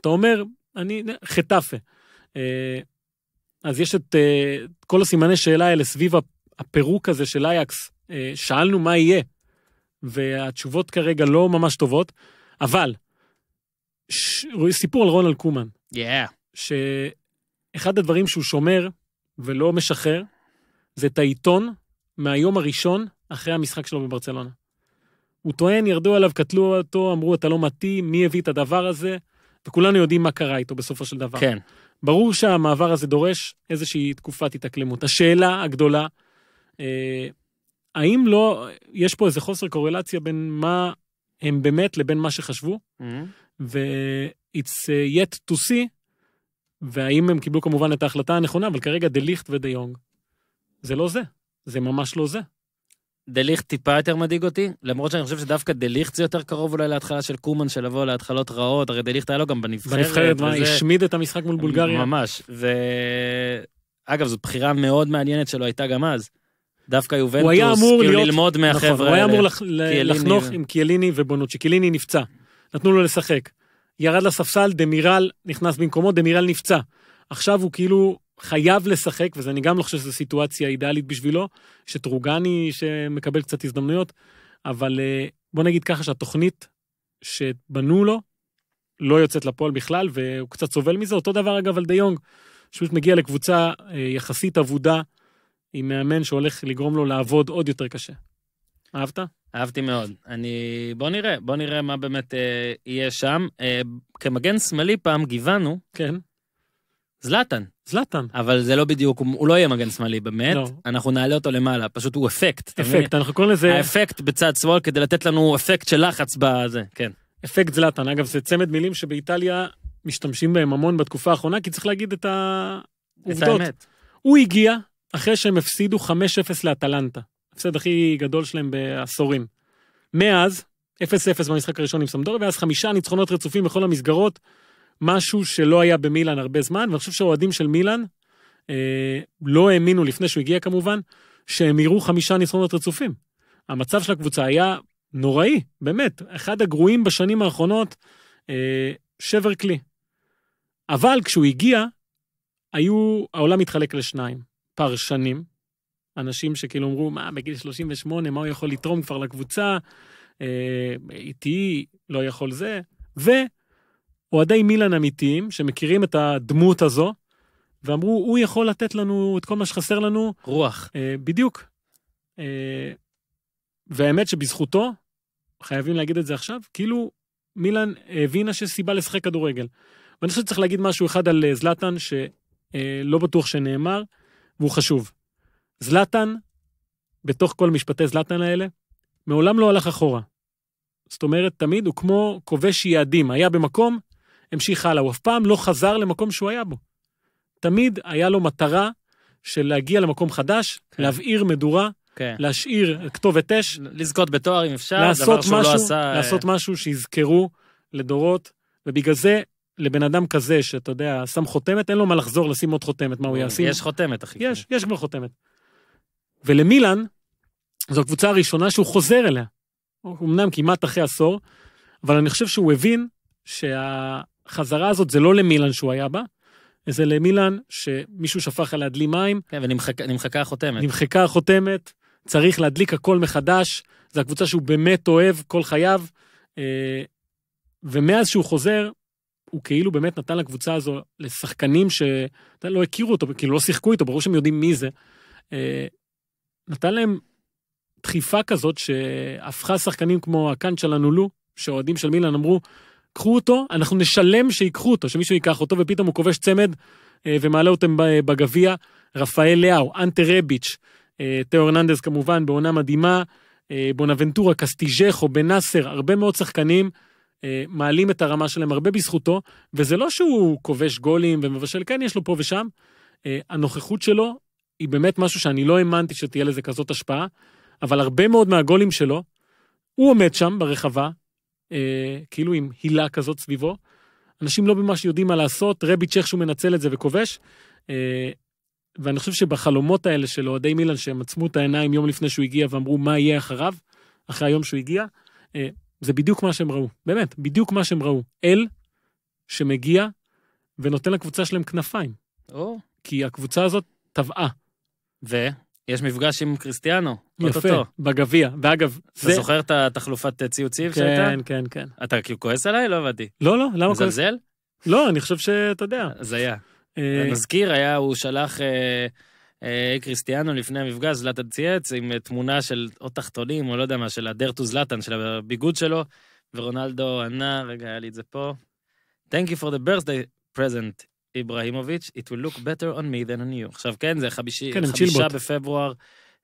אתה אומר, אני, חטאפה. אה, אז יש את אה, כל הסימני שאלה האלה סביב הפירוק הזה של אייקס אה, שאלנו מה יהיה, והתשובות כרגע לא ממש טובות, אבל ש... סיפור על רונלד קומן. Yeah. שאחד הדברים שהוא שומר ולא משחרר, זה את העיתון מהיום הראשון אחרי המשחק שלו בברצלונה. הוא טוען, ירדו עליו, קטלו אותו, אמרו, אתה לא מתאים, מי הביא את הדבר הזה, וכולנו יודעים מה קרה איתו בסופו של דבר. כן. ברור שהמעבר הזה דורש איזושהי תקופת התאקלמות. השאלה הגדולה, אה, האם לא, יש פה איזה חוסר קורלציה בין מה הם באמת לבין מה שחשבו? ו-it's uh, yet to see, והאם הם קיבלו כמובן את ההחלטה הנכונה, אבל כרגע דה ליכט ודה יונג. זה לא זה, זה ממש לא זה. דה ליכט טיפה יותר מדאיג אותי, למרות שאני חושב שדווקא דה ליכט זה יותר קרוב אולי להתחלה של קומן של לבוא להתחלות רעות, הרי דה ליכט היה לו גם בנבחרת. בנבחרת, מה, וזה... השמיד את המשחק מול בולגריה. ממש, ו... אגב, זו בחירה מאוד מעניינת שלו הייתה גם אז. דווקא יובנטוס, כאילו להיות, ללמוד נכון, מהחבר'ה נכון, האלה. הוא היה אמור לח, לחנוך ו... עם קיאליני ובונוצ'י. קיאליני נפצע, נתנו לו לשחק. ירד לספסל, דמירל נכנס במקומו, דמירל נפצע. עכשיו הוא כאילו חייב לשחק, ואני גם לא חושב שזו סיטואציה אידאלית בשבילו, שטרוגני שמקבל קצת הזדמנויות, אבל אה, בוא נגיד ככה שהתוכנית שבנו לו לא יוצאת לפועל בכלל, והוא קצת סובל מזה. אותו דבר אגב על דה יונג, שפשוט מגיע לקבוצה אה, יחסית אבודה, עם מאמן שהולך לגרום לו לעבוד עוד יותר קשה. אהבת? אהבתי מאוד. אני... בוא נראה, בוא נראה מה באמת אה, יהיה שם. אה, כמגן שמאלי פעם גיוונו. כן. זלאטן. זלאטן. אבל זה לא בדיוק, הוא לא יהיה מגן שמאלי באמת, לא. אנחנו נעלה אותו למעלה, פשוט הוא אפקט. אפקט, אנחנו קוראים לזה... האפקט בצד שמאל כדי לתת לנו אפקט של לחץ בזה, כן. אפקט זלאטן, אגב זה צמד מילים שבאיטליה משתמשים בהם המון בתקופה האחרונה, כי צריך להגיד את העובדות. את האמת. הוא הגיע אחרי שהם הפסידו 5-0 לאטלנטה, הפסד הכי גדול שלהם בעשורים. מאז, 0-0 במשחק הראשון עם סמדורי, ואז חמישה ניצחונות רצופים בכל המסגרות, משהו שלא היה במילאן הרבה זמן, ואני חושב שהאוהדים של מילאן אה, לא האמינו לפני שהוא הגיע כמובן, שהם יראו חמישה ניצחונות רצופים. המצב של הקבוצה היה נוראי, באמת, אחד הגרועים בשנים האחרונות, אה, שבר כלי. אבל כשהוא הגיע, היו, העולם התחלק לשניים. פרשנים, אנשים שכאילו אמרו, מה, בגיל 38, מה הוא יכול לתרום כבר לקבוצה, אה, לא יכול זה, ואוהדי מילן אמיתיים, שמכירים את הדמות הזו, ואמרו, הוא יכול לתת לנו את כל מה שחסר לנו. רוח. אה, בדיוק. אה, והאמת שבזכותו, חייבים להגיד את זה עכשיו, כאילו מילן הבינה שיש סיבה לשחק כדורגל. ואני חושב שצריך להגיד משהו אחד על אה, זלאטן, שלא בטוח שנאמר. והוא חשוב. זלאטן, בתוך כל משפטי זלאטן האלה, מעולם לא הלך אחורה. זאת אומרת, תמיד הוא כמו כובש יעדים, היה במקום, המשיך הלאה, הוא אף פעם לא חזר למקום שהוא היה בו. תמיד היה לו מטרה של להגיע למקום חדש, כן. להבעיר מדורה, כן. להשאיר כתובת אש. לזכות בתואר אם אפשר, דבר שהוא לא משהו, לא עשה... אה, לעשות משהו שיזכרו לדורות, ובגלל זה לבן אדם כזה, שאתה יודע, שם חותמת, אין לו מה לחזור לשים עוד חותמת, מה הוא אה, יעשה? יש חותמת, אחי. יש, יש כבר חותמת. ולמילן, זו הקבוצה הראשונה שהוא חוזר אליה. אמנם כמעט אחרי עשור, אבל אני חושב שהוא הבין שהחזרה הזאת זה לא למילן שהוא היה בה, זה למילן שמישהו שפך עליה דלי מים. כן, ונמחקה החותמת. נמחקה החותמת, צריך להדליק הכל מחדש, זו הקבוצה שהוא באמת אוהב כל חייו, אה, ומאז שהוא חוזר, הוא כאילו באמת נתן לקבוצה הזו, לשחקנים שלא הכירו אותו, כאילו לא שיחקו איתו, ברור שהם יודעים מי זה, אה, נתן להם דחיפה כזאת שהפכה שחקנים כמו הקאנט של הנולו, שאוהדים של מילן אמרו, קחו אותו, אנחנו נשלם שיקחו אותו, שמישהו ייקח אותו, ופתאום הוא כובש צמד אה, ומעלה אותם בגביע. רפאל לאו, אנטה רביץ', אה, תאו ארננדז כמובן בעונה מדהימה, בונאבנטורה, קסטיג'כו, בנאסר, הרבה מאוד שחקנים אה, מעלים את הרמה שלהם הרבה בזכותו, וזה לא שהוא כובש גולים ומבשל, כן, יש לו פה ושם. אה, הנוכחות שלו היא באמת משהו שאני לא האמנתי שתהיה לזה כזאת השפעה, אבל הרבה מאוד מהגולים שלו, הוא עומד שם ברחבה, אה, כאילו עם הילה כזאת סביבו. אנשים לא ממש יודעים מה לעשות, רביץ' שהוא מנצל את זה וכובש. ואני חושב שבחלומות האלה של אוהדי מילן, שהם עצמו את העיניים יום לפני שהוא הגיע ואמרו מה יהיה אחריו, אחרי היום שהוא הגיע, זה בדיוק מה שהם ראו, באמת, בדיוק מה שהם ראו. אל שמגיע ונותן לקבוצה שלהם כנפיים. או. כי הקבוצה הזאת טבעה. ו? יש מפגש עם קריסטיאנו. יפה, בגביע. ואגב, אתה זה... אתה זוכר את התחלופת אה, ציוציב כן, שהייתה? כן, כן, כן. אתה כאילו כועס עליי? לא הבנתי. לא, לא, למה כועס? מזלזל? לא, אני חושב שאתה יודע. אז הזיה. אה, המזכיר היה, הוא שלח... אה... אה, קריסטיאנו לפני המפגש, זלאטן צייץ עם אה, תמונה של או תחתונים, או לא יודע מה, של הדרטו זלאטן, של הביגוד שלו, ורונלדו ענה, רגע, היה לי את זה פה. Thank you for the birthday present, איברהימוביץ', it will look better on me than on you. עכשיו, כן, זה חבישי, כן, חמישה בפברואר,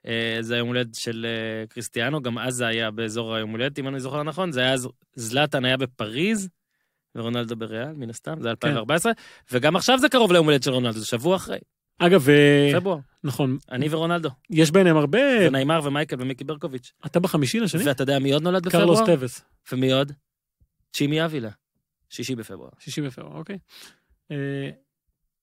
אה, זה היום הולדת של אה, קריסטיאנו, גם אז זה היה באזור היום הולדת, אם אני זוכר נכון, זה היה, זלאטן היה בפריז, ורונלדו בריאל, מן הסתם, זה 2014, כן. וגם עכשיו זה קרוב ליום הולדת של רונלדו, זה שבוע אחרי. אגב, אה, פברואר. נכון. אני ורונלדו. יש ביניהם הרבה... ונעימר ומייקל ומיקי ברקוביץ'. אתה בחמישי לשני? ואתה יודע מי עוד נולד בפברואר? קרלוס טבס. ומי עוד? צ'ימי אבילה. שישי בפברואר. שישי בפברואר, אוקיי. אה,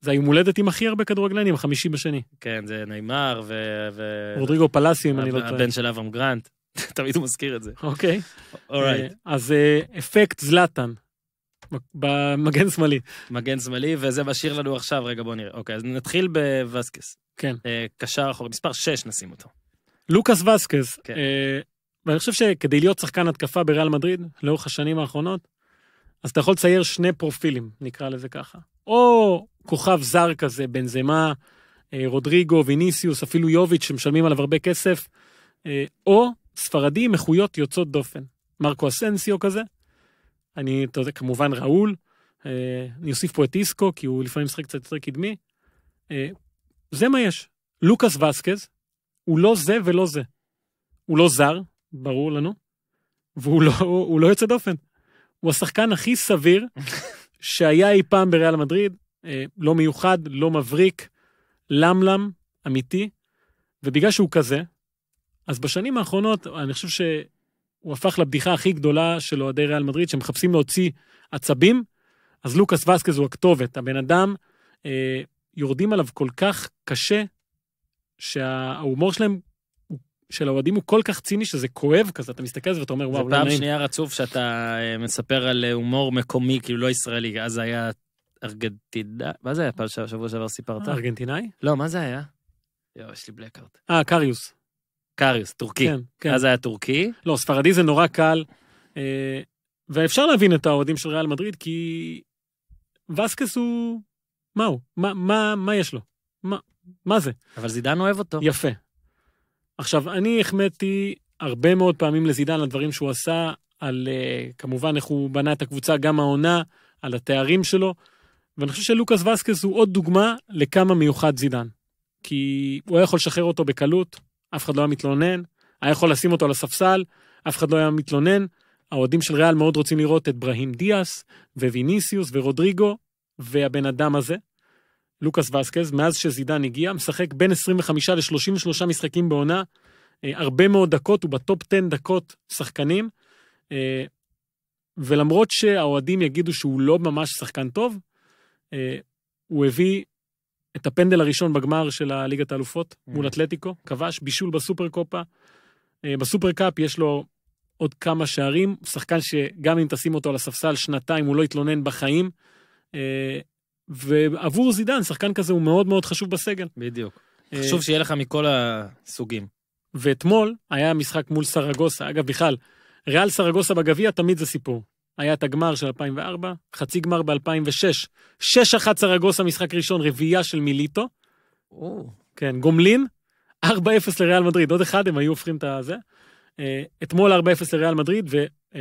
זה היום הולדת עם הכי הרבה כדורגלנים, החמישי בשני. כן, זה נעימר ו... ו... רודריגו פלאסי, אם אני לא טועה. הבן של אברהם גרנט. תמיד הוא מזכיר את זה. אוקיי. אורייט. אה, אז אפקט זלאטן. במגן שמאלי. מגן שמאלי, וזה משאיר לנו עכשיו, רגע בוא נראה. אוקיי, אז נתחיל בווסקס. כן. אה, קשר אחורי, מספר 6 נשים אותו. לוקאס ווסקס. כן. אה, ואני חושב שכדי להיות שחקן התקפה בריאל מדריד, לאורך השנים האחרונות, אז אתה יכול לצייר שני פרופילים, נקרא לזה ככה. או כוכב זר כזה, בנזמה, אה, רודריגו, ויניסיוס, אפילו יוביץ', שמשלמים עליו הרבה כסף, או ספרדי עם איכויות יוצאות דופן. מרקו אסנסיו כזה, אני, אתה יודע, כמובן ראול, אה, אני אוסיף פה את איסקו, כי הוא לפעמים משחק קצת יותר קדמי. אה, זה מה יש. לוקאס וסקז, הוא לא זה ולא זה. הוא לא זר, ברור לנו, והוא לא, הוא לא יוצא דופן. הוא השחקן הכי סביר שהיה אי פעם בריאל מדריד, אה, לא מיוחד, לא מבריק, למלם, אמיתי, ובגלל שהוא כזה, אז בשנים האחרונות, אני חושב ש... הוא הפך לבדיחה הכי גדולה של אוהדי ריאל מדריד, שמחפשים להוציא עצבים, אז לוקאס וסקז הוא הכתובת. הבן אדם, אה, יורדים עליו כל כך קשה, שההומור שלהם של האוהדים הוא כל כך ציני שזה כואב כזה, אתה מסתכל על זה ואתה אומר, וואו, לא נעים. זה פעם שנייה רצוף שאתה אה, מספר על אה, הומור מקומי, כאילו לא ישראלי, אז היה ארגנטינאי, מה זה היה פעם שבוע שעבר סיפרת? ארגנטינאי? לא, מה זה היה? יואו, יש לי בלקארט. אה, קריוס. קריוס, טורקי. כן, כן. אז היה טורקי. לא, ספרדי זה נורא קל, אה, ואפשר להבין את האוהדים של ריאל מדריד, כי וסקס הוא... מה הוא? מה, מה, מה יש לו? מה, מה זה? אבל זידן אוהב אותו. יפה. עכשיו, אני החמאתי הרבה מאוד פעמים לזידן על דברים שהוא עשה, על אה, כמובן איך הוא בנה את הקבוצה גם העונה, על התארים שלו, ואני חושב שלוקאס וסקס הוא עוד דוגמה לכמה מיוחד זידן. כי הוא היה יכול לשחרר אותו בקלות, אף אחד לא היה מתלונן, היה יכול לשים אותו על הספסל, אף אחד לא היה מתלונן. האוהדים של ריאל מאוד רוצים לראות את ברהים דיאס, וויניסיוס, ורודריגו, והבן אדם הזה, לוקאס וסקז, מאז שזידן הגיע, משחק בין 25 ל-33 משחקים בעונה, אה, הרבה מאוד דקות, הוא בטופ 10 דקות שחקנים. אה, ולמרות שהאוהדים יגידו שהוא לא ממש שחקן טוב, אה, הוא הביא את הפנדל הראשון בגמר של הליגת האלופות mm. מול אתלטיקו, כבש בישול בסופר קופה. אה, בסופר קאפ יש לו עוד כמה שערים, שחקן שגם אם תשים אותו על הספסל שנתיים הוא לא יתלונן בחיים. אה, ועבור זידן, שחקן כזה הוא מאוד מאוד חשוב בסגל. בדיוק. אה, חשוב שיהיה לך מכל הסוגים. ואתמול היה משחק מול סרגוסה, אגב בכלל, ריאל סרגוסה בגביע תמיד זה סיפור. היה את הגמר של 2004, חצי גמר ב-2006, 6-1 סרגוסה משחק ראשון, רביעייה של מיליטו. או. כן, גומלין, 4-0 לריאל מדריד, עוד אחד הם היו הופכים את הזה. אה, אתמול 4-0 לריאל מדריד, והוא אה,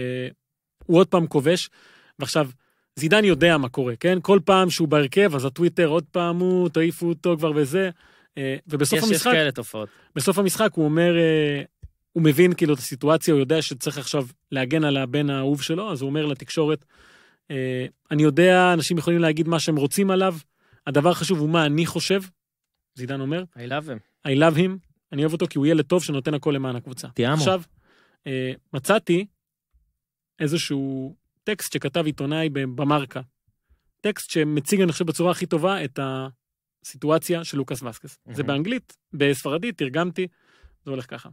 עוד פעם כובש. ועכשיו, זידן יודע מה קורה, כן? כל פעם שהוא בהרכב, אז הטוויטר עוד פעם הוא, תעיפו אותו כבר וזה. אה, ובסוף יש המשחק... יש כאלה תופעות. בסוף המשחק הוא אומר, הוא מבין כאילו את הסיטואציה, הוא יודע שצריך עכשיו להגן על הבן האהוב שלו, אז הוא אומר לתקשורת, אה, אני יודע, אנשים יכולים להגיד מה שהם רוצים עליו, הדבר החשוב הוא מה אני חושב, זידן אומר. I love him. I love him, אני אוהב אותו כי הוא ילד טוב שנותן הכל למען הקבוצה. תיאמו. עכשיו, אה, מצאתי איזשהו טקסט שכתב עיתונאי במרקה. טקסט שמציג, אני חושב, בצורה הכי טובה את הסיטואציה של לוקאס וסקס. Mm-hmm. זה באנגלית, בספרדית, תרגמתי, זה הולך ככה.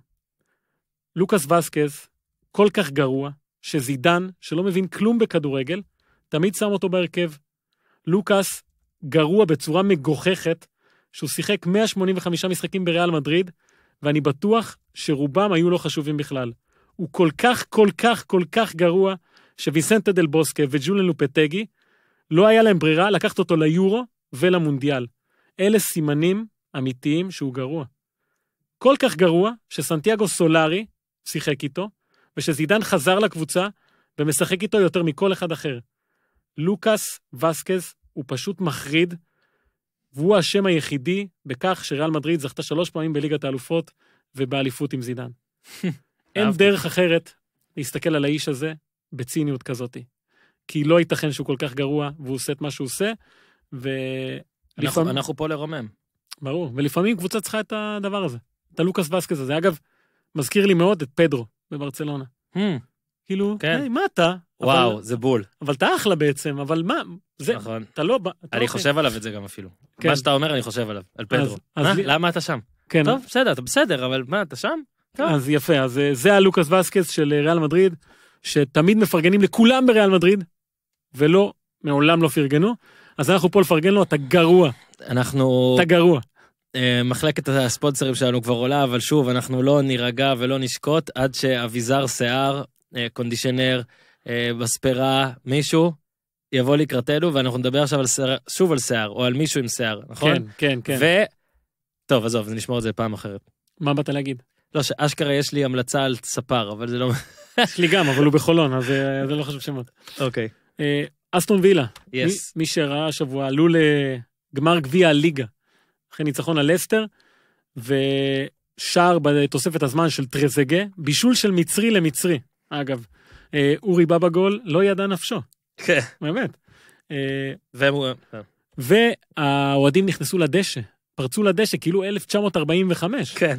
לוקאס וסקז כל כך גרוע, שזידן, שלא מבין כלום בכדורגל, תמיד שם אותו בהרכב. לוקאס גרוע בצורה מגוחכת, שהוא שיחק 185 משחקים בריאל מדריד, ואני בטוח שרובם היו לא חשובים בכלל. הוא כל כך, כל כך, כל כך גרוע, שוויסנטה דל בוסקה וג'ולן לופטגי, לא היה להם ברירה לקחת אותו ליורו ולמונדיאל. אלה סימנים אמיתיים שהוא גרוע. כל כך גרוע, שסנטיאגו סולארי, שיחק איתו, ושזידן חזר לקבוצה ומשחק איתו יותר מכל אחד אחר. לוקאס וסקז הוא פשוט מחריד, והוא האשם היחידי בכך שריאל מדריד זכתה שלוש פעמים בליגת האלופות ובאליפות עם זידן. אין דרך אחרת להסתכל על האיש הזה בציניות כזאת. כי לא ייתכן שהוא כל כך גרוע והוא עושה את מה שהוא עושה, ו... אנחנו, לפעמים... אנחנו פה לרומם. ברור, ולפעמים קבוצה צריכה את הדבר הזה, את הלוקאס וסקז הזה. אגב, מזכיר לי מאוד את פדרו בברצלונה. Hmm. כאילו, כן. היי, מה אתה? וואו, אבל, זה בול. אבל אתה אחלה בעצם, אבל מה, זה, נכון. אתה לא... אתה לא אני אוקיי. חושב עליו את זה גם אפילו. כן. מה שאתה אומר, אני חושב עליו, על פדרו. אז, אז מה, לי... למה אתה שם? כן. טוב, בסדר, אתה בסדר, אבל מה, אתה שם? טוב. אז יפה, אז אה, זה הלוקאס וסקס של אה, ריאל מדריד, שתמיד מפרגנים לכולם בריאל מדריד, ולא, מעולם לא פרגנו. אז אנחנו פה לפרגן לו, אתה גרוע. אנחנו... אתה גרוע. אה, מחלקת הספונסרים שלנו כבר עולה, אבל שוב, אנחנו לא נירגע ולא נשקוט עד שאביזר שיער, אה, קונדישנר, מספרה, אה, מישהו, יבוא לקראתנו, ואנחנו נדבר עכשיו על שיער, שוב על שיער, או על מישהו עם שיער, נכון? כן, כן, כן. ו... טוב, עזוב, נשמור את זה פעם אחרת. מה באת להגיד? לא, שאשכרה יש לי המלצה על ספר, אבל זה לא... יש לי גם, אבל הוא בחולון, אז זה לא חשוב שמות. אוקיי. אסטון וילה. יס. מי שראה השבוע עלו לגמר גביע הליגה. אחרי ניצחון על לסטר, ושער בתוספת הזמן של טרזגה, בישול של מצרי למצרי, אגב. אה, אורי בא בגול, לא ידע נפשו. כן. באמת. אה, אה, והאוהדים נכנסו לדשא, פרצו לדשא כאילו 1945. כן.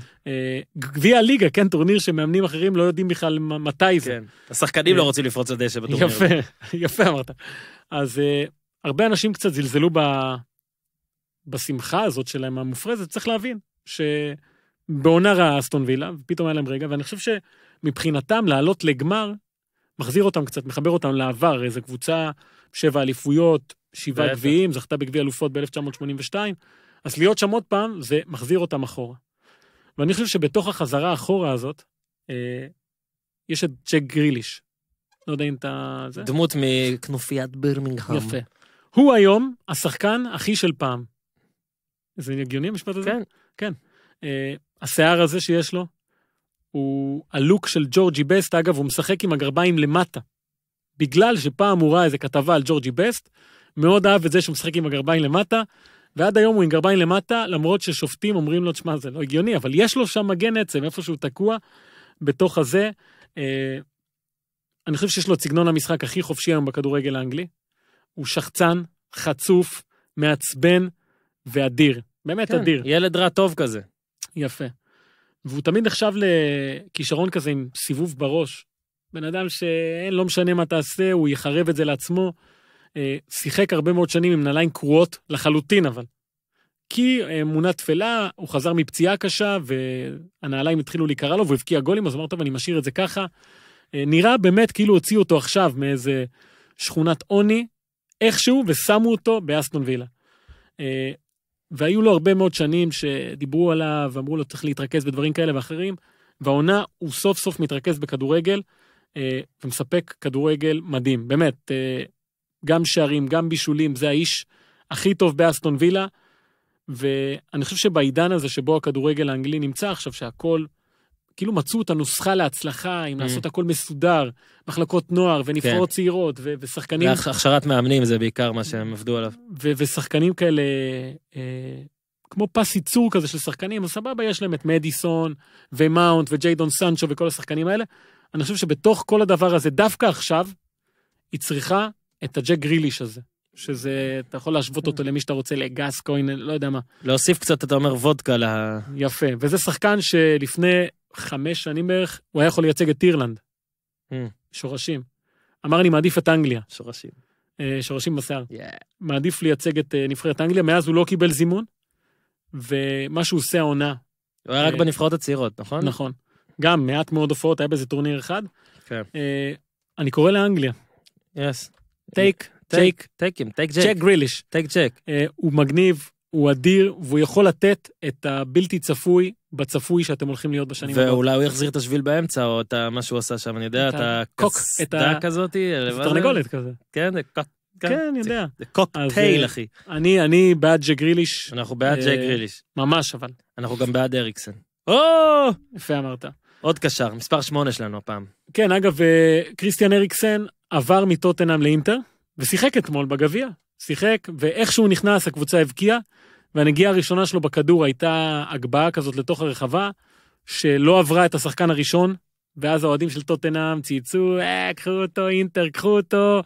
גביע הליגה, כן, טורניר שמאמנים אחרים לא יודעים בכלל מתי זה. כן, השחקנים לא רוצים לפרוץ לדשא בטורניר. יפה, יפה אמרת. אז הרבה אנשים קצת זלזלו בשמחה הזאת שלהם המופרזת, צריך להבין שבעונה רעה אסטון וילה, פתאום היה להם רגע, ואני חושב שמבחינתם לעלות לגמר, מחזיר אותם קצת, מחבר אותם לעבר, איזו קבוצה, שבע אליפויות, שבעה גביעים, זכתה בגביע אלופות ב-1982, אז להיות שם עוד פעם, זה מחזיר אותם אחורה. ואני חושב שבתוך החזרה אחורה הזאת, אה, יש את צ'ק גריליש. לא יודע אם אתה... זה. דמות מכנופיית ברמינגהם. יפה. הוא היום השחקן הכי של פעם. זה הגיוני המשפט הזה? כן. כן. Uh, השיער הזה שיש לו, הוא הלוק של ג'ורג'י בסט, אגב, הוא משחק עם הגרביים למטה. בגלל שפעם הוא ראה איזה כתבה על ג'ורג'י בסט, מאוד אהב את זה שהוא משחק עם הגרביים למטה, ועד היום הוא עם גרביים למטה, למרות ששופטים אומרים לו, תשמע, זה לא הגיוני, אבל יש לו שם מגן עצם, איפה שהוא תקוע, בתוך הזה. Uh, אני חושב שיש לו את סגנון המשחק הכי חופשי היום בכדורגל האנגלי. הוא שחצן, חצוף, מעצבן ואדיר. באמת כן, אדיר. ילד רע טוב כזה. יפה. והוא תמיד נחשב לכישרון כזה עם סיבוב בראש. בן אדם שאין, לא משנה מה תעשה, הוא יחרב את זה לעצמו. אה, שיחק הרבה מאוד שנים עם נעליים קרועות לחלוטין, אבל. כי אמונה אה, תפלה, הוא חזר מפציעה קשה, והנעליים התחילו להיקרע לו, והוא הבקיע גולים, אז הוא אמר, טוב, אני משאיר את זה ככה. אה, נראה באמת כאילו הוציאו אותו עכשיו מאיזה שכונת עוני, איכשהו, ושמו אותו באסטון וילה. והיו לו הרבה מאוד שנים שדיברו עליו, אמרו לו צריך להתרכז בדברים כאלה ואחרים, והעונה הוא סוף סוף מתרכז בכדורגל, אה, ומספק כדורגל מדהים, באמת, אה, גם שערים, גם בישולים, זה האיש הכי טוב באסטון וילה, ואני חושב שבעידן הזה שבו הכדורגל האנגלי נמצא עכשיו, שהכל כאילו מצאו את הנוסחה להצלחה, אם mm. לעשות הכל מסודר, מחלקות נוער ונבחרות כן. צעירות ו- ושחקנים... הכשרת מאמנים זה בעיקר מה שהם עבדו עליו. ו- ושחקנים כאלה, אה, כמו פס ייצור כזה של שחקנים, אז סבבה, יש להם את מדיסון ומאונט וג'יידון סנצ'ו וכל השחקנים האלה. אני חושב שבתוך כל הדבר הזה, דווקא עכשיו, היא צריכה את הג'ק גריליש הזה. שזה, אתה יכול להשוות אותו למי שאתה רוצה, לגס קוין, לא יודע מה. להוסיף קצת, אתה אומר, וודקה ל... יפה, וזה שחקן שלפני חמש שנים בערך, הוא היה יכול לייצג את אירלנד. Mm. שורשים. אמר, אני מעדיף את אנגליה. שורשים. אה, שורשים בשיער. Yeah. מעדיף לייצג את אה, נבחרת אנגליה, מאז הוא לא קיבל זימון, ומה שהוא עושה העונה. הוא היה רק אה, בנבחרות הצעירות, נכון? נכון. גם מעט מאוד הופעות, היה באיזה טורניר אחד. כן. אני קורא לאנגליה. יס. טייק, טייק, טייקים, טייק ג'ק. ג'ק גריליש. טייק ג'ק. הוא מגניב, הוא אדיר, והוא יכול לתת את הבלתי צפוי בצפוי שאתם הולכים להיות בשנים הבאות. ואולי הוא יחזיר את השביל באמצע, או את מה שהוא עשה שם, אני יודע, את הקסדה כזאת. תרנגולת כזה. כן, זה קוק. כן, כן אני יודע. זה קוקטייל, אה, אחי. אני, בעד ג'ק גריליש. אנחנו בעד ג'ק אה, גריליש. ממש, אבל. אנחנו גם בעד אריקסן. או! יפה אמרת. עוד קשר, מספר 8 שלנו הפעם. כן, אגב, כריסטיאן אה, אריקסן עבר מטוטנאם לאינטר, ושיחק אתמול בגביע. שיחק, ואיך שהוא נכנס הקבוצה הבקיעה, והנגיעה הראשונה שלו בכדור הייתה הגבהה כזאת לתוך הרחבה, שלא עברה את השחקן הראשון, ואז האוהדים של טוטנאם צייצו, אה, קחו אותו, אינטר, קחו אותו.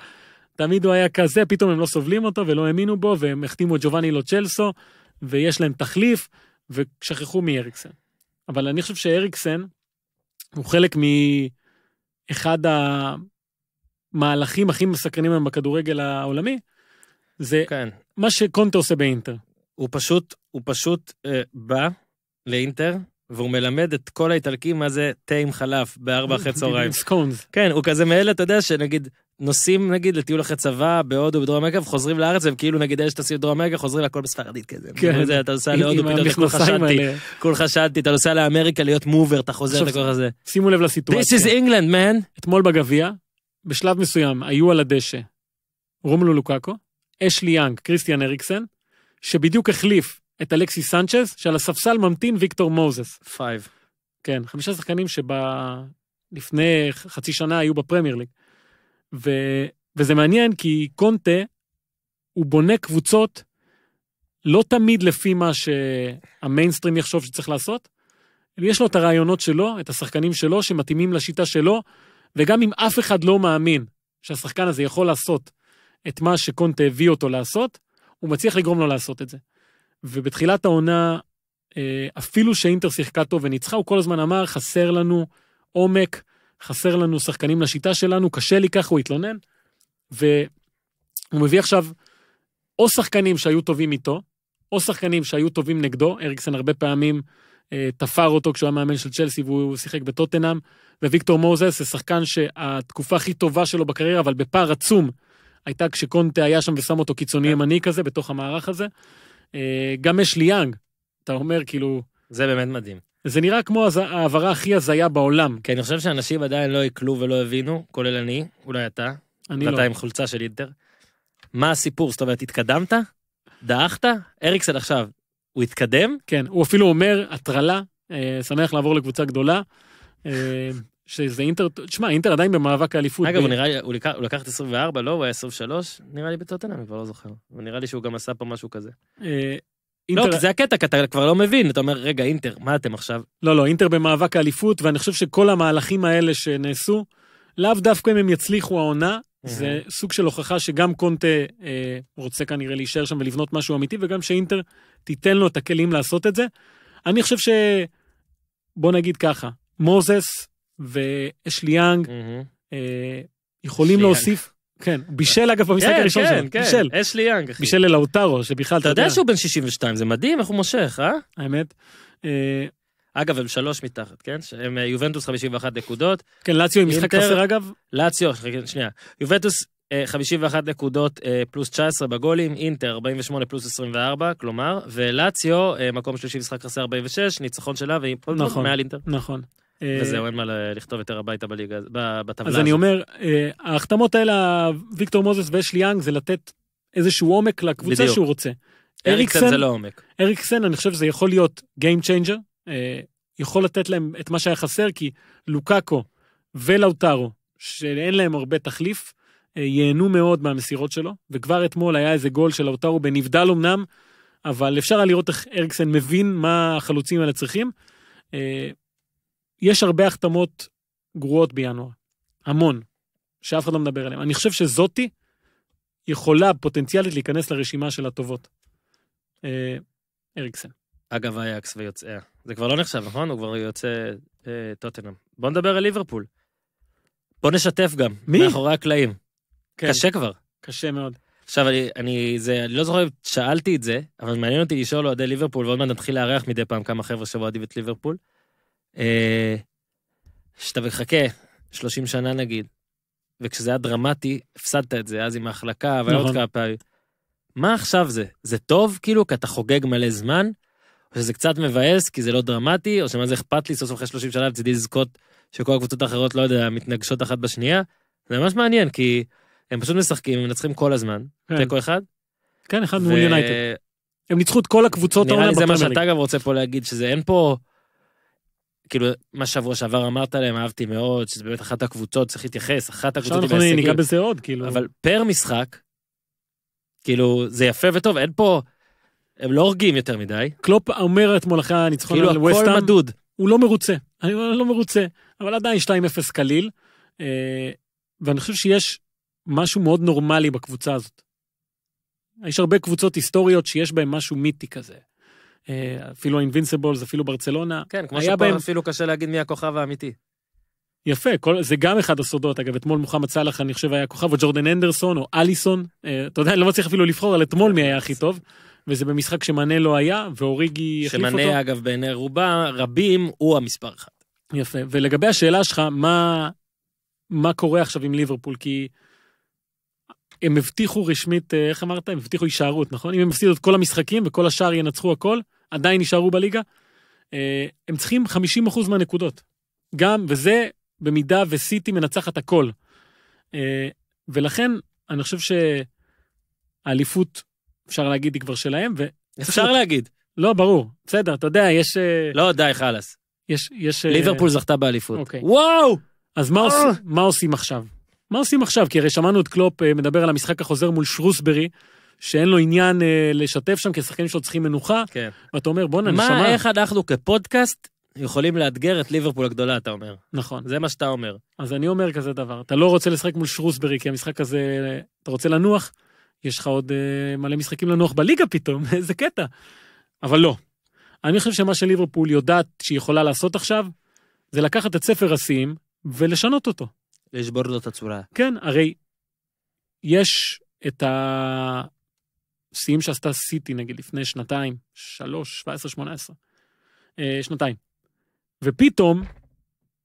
תמיד הוא היה כזה, פתאום הם לא סובלים אותו ולא האמינו בו, והם החתימו את ג'ובאני לוצ'לסו, ויש להם תחליף, ושכחו מאריקסן. אבל אני חושב שאריקסן הוא חלק מאחד המהלכים הכי מסקרנים היום בכדורגל העולמי, זה כן. מה שקונטה עושה באינטר. הוא פשוט, הוא פשוט אה, בא לאינטר, והוא מלמד את כל האיטלקים מה זה תה עם חלף בארבע אה, אחרי צהריים. סקונס. כן, הוא כזה מאלה, אתה יודע, שנגיד, נוסעים נגיד לטיול אחרי צבא בהודו בדרום אמריקה וחוזרים לארץ והם כאילו נגיד אלה שטסים בדרום אמריקה חוזרים לכל בספרדית כזה. כן. זה, אתה נוסע להודו פתאום כול חשדתי, כול חשדתי, אתה נוסע לאמריקה להיות מובר, אתה חוזר את הכל הזה. שימו לב לסיטואציה. This is England man. אתמול בגביע, בשלב מסוים היו על הדשא רומלו לוקקו, אשלי יאנג, כריסטיאן אריקסן, שבדיוק החליף את אלכסי סנצ'ז, שעל הספסל ממתין ויקטור מוזס. פייב. כן, חמישה שחקנים שלפני חצי שנה היו בפרמייר ליג. ו... וזה מעניין כי קונטה, הוא בונה קבוצות לא תמיד לפי מה שהמיינסטרים יחשוב שצריך לעשות, יש לו את הרעיונות שלו, את השחקנים שלו, שמתאימים לשיטה שלו, וגם אם אף אחד לא מאמין שהשחקן הזה יכול לעשות את מה שקונטה הביא אותו לעשות, הוא מצליח לגרום לו לעשות את זה. ובתחילת העונה, אה, אפילו שאינטר שיחקה טוב וניצחה, הוא כל הזמן אמר, חסר לנו עומק, חסר לנו שחקנים לשיטה שלנו, קשה לי ככה, הוא התלונן. והוא מביא עכשיו או שחקנים שהיו טובים איתו, או שחקנים שהיו טובים נגדו, אריקסן הרבה פעמים אה, תפר אותו כשהוא היה מאמן של צ'לסי והוא שיחק בטוטנאם, וויקטור מוזס זה שחקן שהתקופה הכי טובה שלו בקריירה, אבל בפער עצום הייתה כשקונטה היה שם ושם אותו קיצוני כן. ימני כזה, בתוך המערך הזה. אה, גם יש לי יאנג, אתה אומר כאילו... זה באמת מדהים. זה נראה כמו ההעברה הכי הזיה בעולם. כי אני חושב שאנשים עדיין לא עיכלו ולא הבינו, כולל אני, אולי אתה. אני לא. ואתה עם חולצה של אינטר. מה הסיפור? זאת אומרת, התקדמת? דעכת? אריקסן עכשיו, הוא התקדם? כן, הוא אפילו אומר, הטרלה, אה, שמח לעבור לקבוצה גדולה. אה, שזה אינטר, תשמע, אינטר עדיין במאבק האליפות. אגב, ב... הוא נראה לי, הוא לקח, הוא לקח את 24, לא? הוא היה 23, נראה לי בטוטנאם, אני כבר לא זוכר. נראה לי שהוא גם עשה פה משהו כזה. אה, אינטר... לא, כי זה הקטע, כי אתה כבר לא מבין, אתה אומר, רגע, אינטר, מה אתם עכשיו? לא, לא, אינטר במאבק האליפות, ואני חושב שכל המהלכים האלה שנעשו, לאו דווקא אם הם יצליחו העונה, זה סוג של הוכחה שגם קונטה אה, רוצה כנראה להישאר שם ולבנות משהו אמיתי, וגם שאינטר תיתן לו את הכלים לעשות את זה. אני חושב ש... בוא נגיד ככה, מוזס ואשלי יאנג, אה, יכולים להוסיף. כן, בישל אגב במשחק כן, הראשון כן, שלנו, כן, בישל. אשלי יאנג, אחי. בישל ללאוטרו, שבכלל, אתה יודע שהוא בן 62, זה מדהים איך הוא מושך, אה? האמת. אה, אגב, הם שלוש מתחת, כן? הם אה, יובנטוס 51 נקודות. כן, לאציו עם משחק חסר אגב. לאציו, שנייה. יובנטוס 51 נקודות פלוס 19 בגולים, אינטר 48 פלוס 24, כלומר, ולאציו, מקום שלישי משחק חסר 46, ניצחון שלה, והיא פה נכון, מעל אינטר. נכון. אה, וזהו, אין מה לכתוב יותר הביתה בליגה, בטבלה אז אני אומר, אה, ההחתמות האלה, ויקטור מוזס ואשלי יאנג, זה לתת איזשהו עומק לקבוצה שהוא רוצה. אריקסן זה לא עומק. אריקסן, אני חושב שזה יכול להיות Game Changer, אה, יכול לתת להם את מה שהיה חסר, כי לוקאקו ולאוטרו, שאין להם הרבה תחליף, ייהנו מאוד מהמסירות שלו, וכבר אתמול היה איזה גול של לאוטרו בנבדל אמנם, אבל אפשר היה לראות איך אריקסן מבין מה החלוצים האלה צריכים. יש הרבה החתמות גרועות בינואר, המון, שאף אחד לא מדבר עליהן. אני חושב שזאתי יכולה פוטנציאלית להיכנס לרשימה של הטובות. אה, אריקסן. אגב אייקס ויוצאיה. זה כבר לא נחשב, נכון? הוא כבר יוצא אה, טוטנאם. בוא נדבר על ליברפול. בוא נשתף גם. מי? מאחורי הקלעים. כן. קשה כבר. קשה מאוד. עכשיו, אני, אני, זה, אני לא זוכר אם שאלתי את זה, אבל מעניין אותי לשאול אוהדי ליברפול, ועוד מעט נתחיל לארח מדי פעם כמה חבר'ה שאוהדים את ליברפול. אה, שאתה מחכה 30 שנה נגיד, וכשזה היה דרמטי, הפסדת את זה, אז עם ההחלקה, אבל עוד נכון. כמה פעמים. מה עכשיו זה? זה טוב, כאילו, כי אתה חוגג מלא זמן, או שזה קצת מבאס, כי זה לא דרמטי, או שמה זה אכפת לי סוף סוף אחרי 30 שנה, וצידי לזכות שכל הקבוצות האחרות, לא יודע, מתנגשות אחת בשנייה? זה ממש מעניין, כי הם פשוט משחקים, הם מנצחים כל הזמן. כן. תיקו אחד? כן, אחד מול יונייטד. הם ניצחו את כל הקבוצות העולם בפרמיירינג. נראה לי זה מה שאתה גם רוצה פה להגיד, שזה אין פה... כאילו, מה שבוע שעבר אמרת להם, אהבתי מאוד, שזה באמת אחת הקבוצות, צריך להתייחס, אחת הקבוצות עם ההישגים. ניגע בזה עוד, כאילו. אבל פר משחק, כאילו, זה יפה וטוב, אין פה... הם לא הורגים יותר מדי. קלופ אומר אתמול אחרי הניצחון כאילו, על ווסטאם. כאילו, הכל מדוד. הוא לא מרוצה. אני לא מרוצה, אבל עדיין 2-0 קליל. אה, ואני חושב שיש משהו מאוד נורמלי בקבוצה הזאת. יש הרבה קבוצות היסטוריות שיש בהן משהו מיתי כזה. אה, אפילו אינבינסיבולס, אפילו ברצלונה. כן, כמו שפה בהם... אפילו קשה להגיד מי הכוכב האמיתי. יפה, כל, זה גם אחד הסודות, אגב, אתמול מוחמד סאלח, אני חושב, היה כוכב, או ג'ורדן אנדרסון, או אליסון, אה, אתה יודע, אני לא מצליח אפילו לבחור על אתמול מי היה הכי טוב, וזה במשחק שמנה לא היה, ואוריגי החליף אותו. שמנה, אגב, בעיני רובה, רבים, הוא המספר אחד. יפה, ולגבי השאלה שלך, מה, מה קורה עכשיו עם ליברפול? כי הם הבטיחו רשמית, אה, איך אמרת? הם הבטיחו הישארות, נכון? אם הם הפסידו את כל המשחקים וכל השאר ינצחו הכל, עדיין יישארו בליגה, אה, הם צריכים 50% מהנקודות. גם, וזה במידה וסיטי מנצחת הכל. אה, ולכן, אני חושב שהאליפות, אפשר להגיד, היא כבר שלהם, ו... אפשר להגיד. לא, ברור, בסדר, אתה יודע, יש... אה, לא, די, חלאס. יש... יש ליברפול זכתה באליפות. אוקיי. וואו! אז מה, עוש... מה עושים עכשיו? מה עושים עכשיו? כי הרי שמענו את קלופ מדבר על המשחק החוזר מול שרוסברי, שאין לו עניין אה, לשתף שם, כי השחקנים שלו צריכים מנוחה. כן. ואתה אומר, בואנה, נשמה. מה, איך אנחנו כפודקאסט יכולים לאתגר את ליברפול הגדולה, אתה אומר. נכון. זה מה שאתה אומר. אז אני אומר כזה דבר, אתה לא רוצה לשחק מול שרוסברי, כי המשחק הזה, אתה רוצה לנוח, יש לך עוד אה, מלא משחקים לנוח בליגה פתאום, איזה קטע. אבל לא. אני חושב שמה שליברפול יודעת שהיא יכולה לעשות עכשיו, זה לקחת את ספר השיאים ולשנות אותו. לשבור לו את הצורה. כן, הרי יש את ה... שיאים שעשתה סיטי נגיד לפני שנתיים, שלוש, שבע עשרה, שמונה עשרה, אה, שנתיים. ופתאום,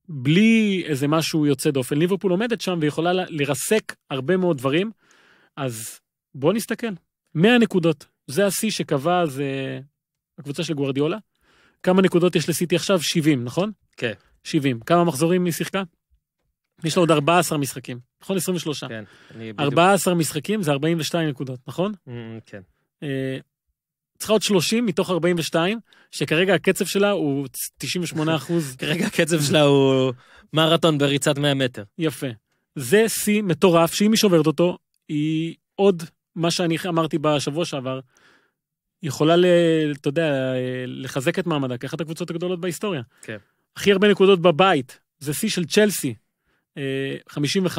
בלי איזה משהו יוצא דופן, ליברפול עומדת שם ויכולה לרסק הרבה מאוד דברים, אז בואו נסתכל. 100 נקודות, זה השיא שקבע, זה הקבוצה של גוורדיולה. כמה נקודות יש לסיטי עכשיו? 70, נכון? כן. 70. כמה מחזורים היא שיחקה? יש לו עוד 14 משחקים, נכון? 23. כן, אני בדיוק. 14 משחקים זה 42 נקודות, נכון? Mm, mm, כן. אה, צריכה עוד 30 מתוך 42, שכרגע הקצב שלה הוא 98 אחוז. כרגע הקצב שלה הוא מרתון בריצת 100 מטר. יפה. זה שיא מטורף, שאם היא שוברת אותו, היא עוד, מה שאני אמרתי בשבוע שעבר, יכולה, ל, אתה יודע, לחזק את מעמדה כאחת הקבוצות הגדולות בהיסטוריה. כן. הכי הרבה נקודות בבית, זה שיא של צ'לסי, 55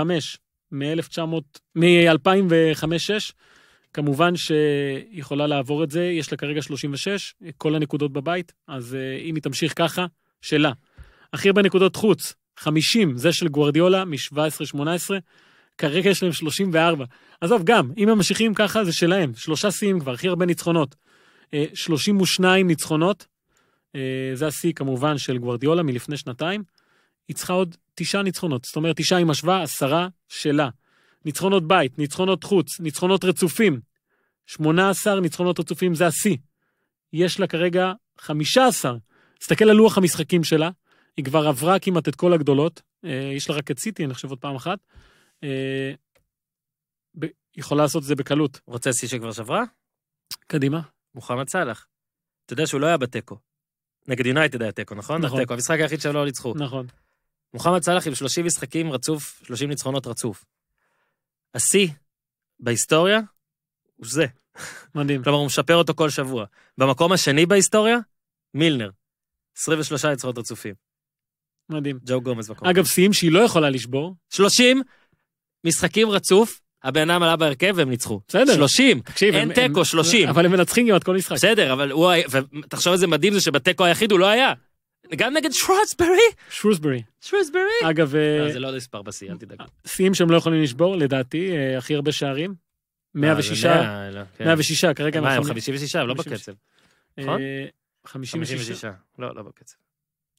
מ מ-2005-2006, כמובן שהיא יכולה לעבור את זה, יש לה כרגע 36, כל הנקודות בבית, אז אה, אם היא תמשיך ככה, שלה. הכי הרבה נקודות חוץ, 50, זה של גוורדיולה מ-17-18, כרגע יש להם 34. עזוב, גם, אם הם ממשיכים ככה, זה שלהם. שלושה שיאים כבר, הכי הרבה ניצחונות. 32 אה, ניצחונות, אה, זה השיא כמובן של גוורדיולה מלפני שנתיים. היא צריכה עוד תשעה ניצחונות. זאת אומרת, תשעה היא משווה, עשרה שלה. ניצחונות בית, ניצחונות חוץ, ניצחונות רצופים. 18 ניצחונות רצופים זה השיא. יש לה כרגע 15. תסתכל על לוח המשחקים שלה, היא כבר עברה כמעט את כל הגדולות. אה, יש לה רק את סיטי, אני חושב, עוד פעם אחת. אה, היא יכולה לעשות את זה בקלות. רוצה שיא שכבר שברה? קדימה. מוחמד סאלח. אתה יודע שהוא לא היה בתיקו. נגד יונייטד היה תיקו, נכון? נכון. התיקו, המשחק היחיד שלא ניצחו. נכון. מוחמד סאלח עם 30 משחקים רצוף, 30 ניצחונות רצוף. השיא בהיסטוריה הוא זה. מדהים. כלומר, הוא משפר אותו כל שבוע. במקום השני בהיסטוריה, מילנר. 23 ניצחונות רצופים. מדהים. ג'ו גומז בקום. אגב, שיאים שהיא לא יכולה לשבור. 30 משחקים רצוף, הבן אדם עלה בהרכב והם ניצחו. בסדר. 30, תקשיב, אין תיקו, 30. אבל הם מנצחים כמעט כל משחק. בסדר, אבל הוא... היה... ותחשוב איזה מדהים זה שבתיקו היחיד הוא לא היה. גם נגד שרוסברי? שרוסברי. שרוסברי? אגב... אה, לא, זה לא נספר בשיא, אל תדאג. שיאים שהם לא יכולים לשבור, לדעתי, אה, הכי הרבה שערים. 106, אה, 106, לא, לא, כן. כרגע הם... מה, הם 56, הם לא בקצב. נכון? 56. לא, לא בקצב.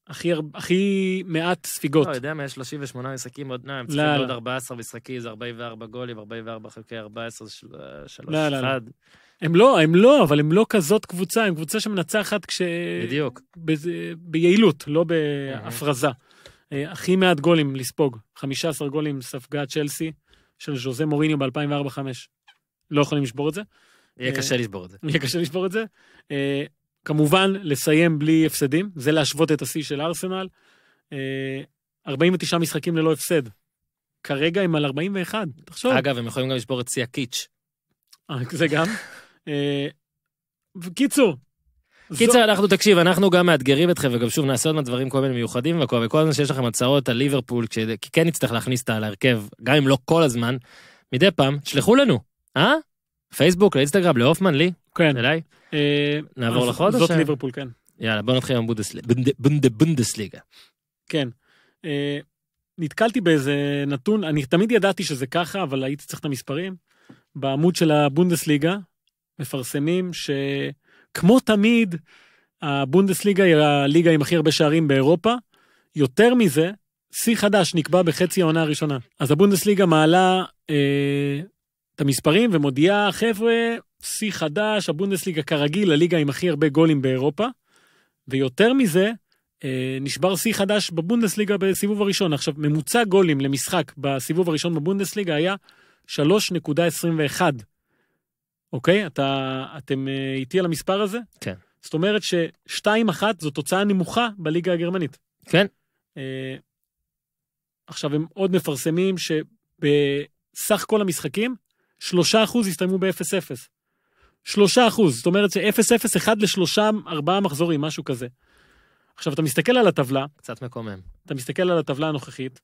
הכי, הכי מעט ספיגות. לא, יודע מה, יש 38 משחקים עוד, לא, הם לא, צריכים עוד 14 משחקים, זה 44 גולים, 44 חלקי 14, 3, 1. לא, לא, לא. הם לא, הם לא, אבל הם לא כזאת קבוצה, הם קבוצה שמנצחת כש... בדיוק. ב... ביעילות, לא בהפרזה. אה, הכי מעט גולים לספוג, 15 גולים ספגה צ'לסי של ז'וזה מוריניו ב-2004-2005. לא יכולים לשבור את זה. יהיה אה, קשה לשבור את זה. יהיה קשה לשבור את זה. אה, כמובן, לסיים בלי הפסדים, זה להשוות את השיא של ארסנל. 49 משחקים ללא הפסד. כרגע הם על 41, תחשוב. אגב, הם יכולים גם לשבור את שיא הקיץ'. זה גם. אה, קיצור. קיצר, אנחנו, תקשיב, אנחנו גם מאתגרים אתכם, וגם שוב נעשה עוד מעט דברים כל מיני מיוחדים והכל, וכל הזמן שיש לכם הצעות על ליברפול, כי כן נצטרך להכניס אותה להרכב, גם אם לא כל הזמן, מדי פעם, שלחו לנו, אה? פייסבוק, לאינסטגרם, להופמן, לי? כן. אליי? אה, נעבור לחודש. זאת ליברפול, כן. יאללה, בוא נתחיל עם בונדסליגה. כן. אה, נתקלתי באיזה נתון, אני תמיד ידעתי שזה ככה, אבל הייתי צריך את המספרים. בעמוד של הבונדסליגה, מפרסמים שכמו תמיד, הבונדסליגה היא הליגה עם הכי הרבה שערים באירופה. יותר מזה, שיא חדש נקבע בחצי העונה הראשונה. אז הבונדסליגה מעלה אה, את המספרים ומודיעה, חבר'ה, שיא חדש, הבונדסליגה כרגיל, הליגה עם הכי הרבה גולים באירופה. ויותר מזה, אה, נשבר שיא חדש בבונדסליגה בסיבוב הראשון. עכשיו, ממוצע גולים למשחק בסיבוב הראשון בבונדסליגה היה 3.21 אוקיי? אתה, אתם אה, איתי על המספר הזה? כן. זאת אומרת ש-2-1 זו תוצאה נמוכה בליגה הגרמנית. כן. אה, עכשיו, הם עוד מפרסמים שבסך כל המשחקים, 3% הסתיימו ב-0-0. 3 זאת אומרת ש-0-0, 1 ל-3, 4 מחזורים, משהו כזה. עכשיו, אתה מסתכל על הטבלה... קצת מקומם. אתה מסתכל על הטבלה הנוכחית,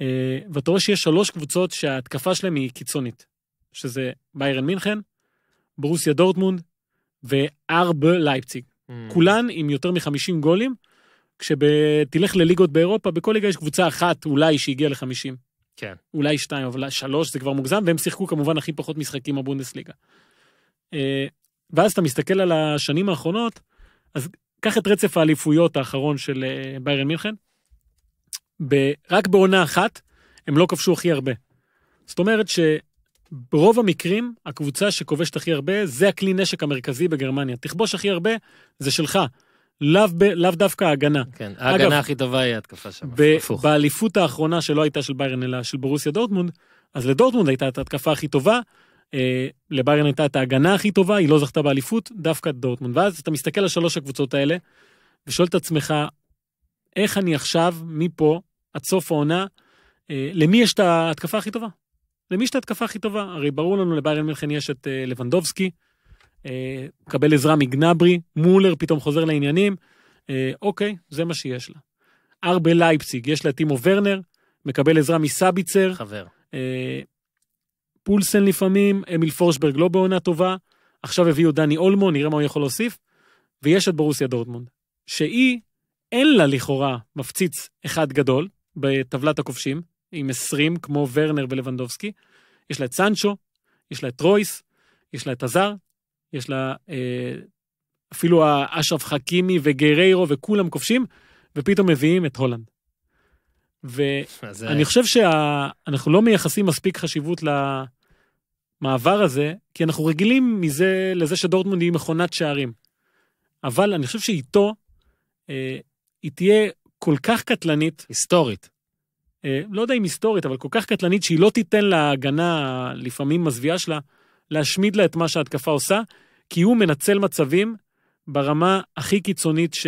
אה, ואתה רואה שיש שלוש קבוצות שההתקפה שלהן היא קיצונית, שזה ביירן מינכן, ברוסיה דורטמונד וארב לייפציג. Mm. כולן עם יותר מ-50 גולים, כשתלך לליגות באירופה, בכל ליגה יש קבוצה אחת אולי שהגיעה ל-50. כן. אולי שתיים, אבל שלוש זה כבר מוגזם, והם שיחקו כמובן הכי פחות משחקים בבונדסליגה. אה, ואז אתה מסתכל על השנים האחרונות, אז קח את רצף האליפויות האחרון של אה, ביירן מינכן, ב- רק בעונה אחת הם לא כבשו הכי הרבה. זאת אומרת ש... ברוב המקרים, הקבוצה שכובשת הכי הרבה, זה הכלי נשק המרכזי בגרמניה. תכבוש הכי הרבה, זה שלך. לאו לאו דווקא ההגנה. כן, ההגנה אגב, הכי טובה היא ההתקפה שם. באליפות האחרונה שלא הייתה של ביירן, אלא של ברוסיה דורטמונד, אז לדורטמונד הייתה את ההתקפה הכי טובה, אה, לביירן הייתה את ההגנה הכי טובה, היא לא זכתה באליפות, דווקא דורטמונד. ואז אתה מסתכל על שלוש הקבוצות האלה, ושואל את עצמך, איך אני עכשיו, מפה, עד סוף העונה, אה, למי יש את ההתקפה הכי טובה? למי יש את ההתקפה הכי טובה. הרי ברור לנו, לביירן מלכן יש את אה, לבנדובסקי, אה, מקבל עזרה מגנברי, מולר פתאום חוזר לעניינים, אה, אוקיי, זה מה שיש לה. ארבל בלייפציג, יש לה טימו ורנר, מקבל עזרה מסביצר. חבר. פולסן לפעמים, אמיל פורשברג לא בעונה טובה, עכשיו הביאו דני אולמו, נראה מה הוא יכול להוסיף, ויש את ברוסיה דורטמונד, שהיא, אין לה לכאורה מפציץ אחד גדול בטבלת הכובשים, עם 20, כמו ורנר ולבנדובסקי. יש לה את סנצ'ו, יש לה את רויס, יש לה את עזר, יש לה אה, אפילו אשרף חכימי וגריירו וכולם כובשים, ופתאום מביאים את הולנד. ואני אה, חושב שאנחנו שה... לא מייחסים מספיק חשיבות למעבר הזה, כי אנחנו רגילים מזה לזה שדורטמונד היא מכונת שערים. אבל אני חושב שאיתו, אה, היא תהיה כל כך קטלנית. היסטורית. אה, לא יודע אם היסטורית, אבל כל כך קטלנית, שהיא לא תיתן להגנה, לפעמים מזוויעה שלה, להשמיד לה את מה שההתקפה עושה, כי הוא מנצל מצבים ברמה הכי קיצונית ש...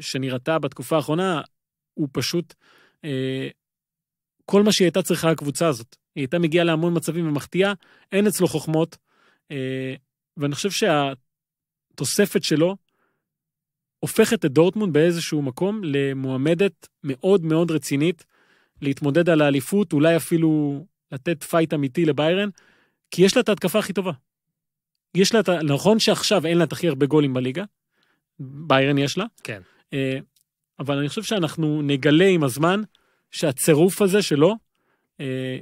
שנראתה בתקופה האחרונה, הוא פשוט... אה, כל מה שהיא הייתה צריכה הקבוצה הזאת. היא הייתה מגיעה להמון מצבים ומחטיאה, אין אצלו חוכמות. אה, ואני חושב שהתוספת שלו הופכת את דורטמונד באיזשהו מקום למועמדת מאוד מאוד רצינית להתמודד על האליפות, אולי אפילו לתת פייט אמיתי לביירן, כי יש לה את ההתקפה הכי טובה. יש לה את ה... נכון שעכשיו אין לה את הכי הרבה גולים בליגה, ביירן יש לה. כן. אה, אבל אני חושב שאנחנו נגלה עם הזמן שהצירוף הזה שלו אה,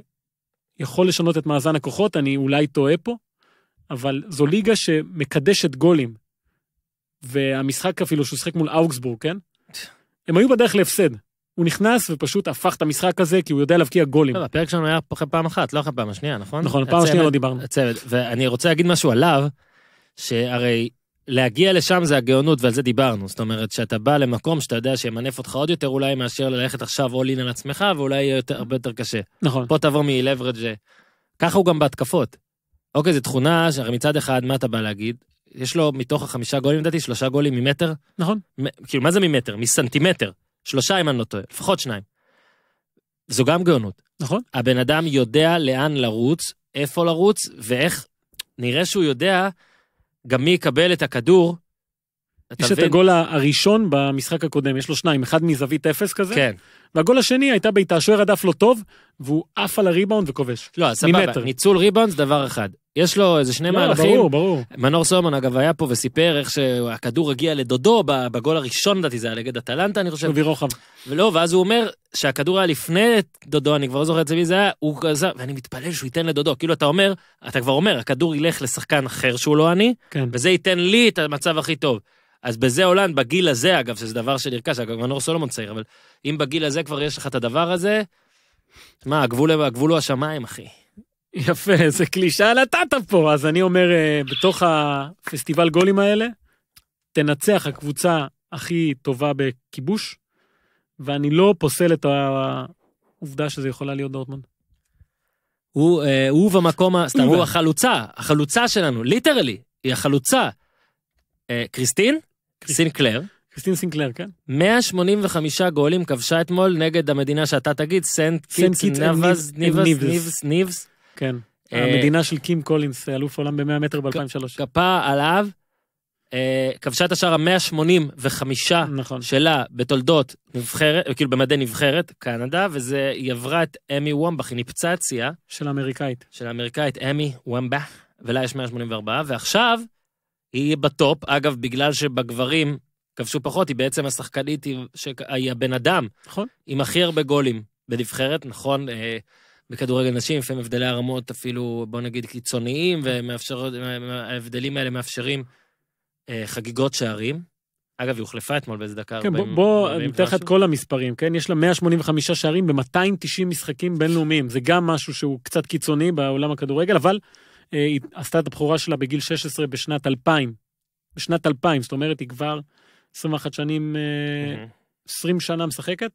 יכול לשנות את מאזן הכוחות, אני אולי טועה פה, אבל זו ליגה שמקדשת גולים. והמשחק אפילו שהוא שיחק מול אוגסבורג, כן? הם היו בדרך להפסד. הוא נכנס ופשוט הפך את המשחק הזה, כי הוא יודע להבקיע גולים. טוב, לא, הפרק שלנו היה אחרי פעם אחת, לא אחרי פעם השנייה, נכון? נכון, פעם השנייה לא דיברנו. הצוות, ואני רוצה להגיד משהו עליו, שהרי להגיע לשם זה הגאונות, ועל זה דיברנו. זאת אומרת, שאתה בא למקום שאתה יודע שימנף אותך עוד יותר אולי, מאשר ללכת עכשיו all in על עצמך, ואולי יהיה יותר, הרבה יותר קשה. נכון. פה תבוא מ ככה הוא גם בהתקפות. אוקיי, זו תכונה, שהרי מצד אחד, מה אתה בא להגיד? יש לו מתוך החמישה גולים, לדעתי, שלושה גולים ממטר. נכון. מ- כאילו, מה זה ממטר? מסנטימטר. שלושה, אם אני לא טועה, לפחות שניים. זו גם גאונות. נכון. הבן אדם יודע לאן לרוץ, איפה לרוץ, ואיך... נראה שהוא יודע גם מי יקבל את הכדור. יש את הגול הראשון במשחק הקודם, יש לו שניים, אחד מזווית אפס כזה. כן. והגול השני הייתה בעיטה, השוער הדף לא טוב, והוא עף על הריבאונד וכובש. לא, סבבה, ניצול ריבאונד זה דבר אחד. יש לו איזה שני yeah, מהלכים. ברור, ברור. מנור סומן, אגב, היה פה וסיפר איך שהכדור הגיע לדודו בגול הראשון, לדעתי, זה היה נגד אטלנטה, אני חושב. וברוחב. ולא, ואז הוא אומר שהכדור היה לפני דודו, אני כבר לא זוכר את זה מי זה היה, הוא כזה, ואני מתפלל שהוא ייתן לדודו. כאילו, אתה אומר, אתה כבר אומר, הכדור ילך לשחקן אחר שהוא לא אני, כן. וזה ייתן לי את המצב הכי טוב. אז בזה הולנד, בגיל הזה, אגב, שזה דבר שנרכש, אגב, מנור סולומון צעיר, אבל אם בגיל הזה כבר יש לך את הדבר הזה, מה, הגבול, הגבול הוא השמיים, אחי. יפה, זה קלישה נתת פה, אז אני אומר, אה, בתוך הפסטיבל גולים האלה, תנצח הקבוצה הכי טובה בכיבוש, ואני לא פוסל את העובדה שזה יכולה להיות דורטמונד. הוא, אה, במקום, סתם, הוא החלוצה, החלוצה שלנו, ליטרלי, היא החלוצה. אה, קריסטין? סינקלר. קריסטין סינקלר, כן. 185 גולים כבשה אתמול נגד המדינה שאתה תגיד, סנט קיטס, ניבס, ניבס, ניבס, ניבס. כן. אה, המדינה של קים קולינס, אלוף עולם ב-100 מטר ב-2003. כפה עליו, אה, כבשה את השער ה-185 נכון. שלה בתולדות נבחרת, כאילו במדי נבחרת, קנדה, וזה, היא עברה את אמי וומבך, היא ניפצציה. של האמריקאית. של האמריקאית, אמי וומבך, ולה יש 184, ועכשיו היא בטופ, אגב, בגלל שבגברים כבשו פחות, היא בעצם השחקנית, היא הבן אדם. נכון. עם הכי הרבה גולים בנבחרת, נכון, אה, בכדורגל נשים, לפעמים הבדלי הרמות אפילו, בוא נגיד, קיצוניים, וההבדלים האלה מאפשרים אה, חגיגות שערים. אגב, היא הוחלפה אתמול באיזה דקה כן, 40. בוא, אני אתן לך את כל המספרים, כן? יש לה 185 שערים ב-290 משחקים בינלאומיים. זה גם משהו שהוא קצת קיצוני בעולם הכדורגל, אבל אה, היא עשתה את הבחורה שלה בגיל 16 בשנת 2000. בשנת 2000, זאת אומרת, היא כבר 21 שנים, אה, mm-hmm. 20 שנה משחקת.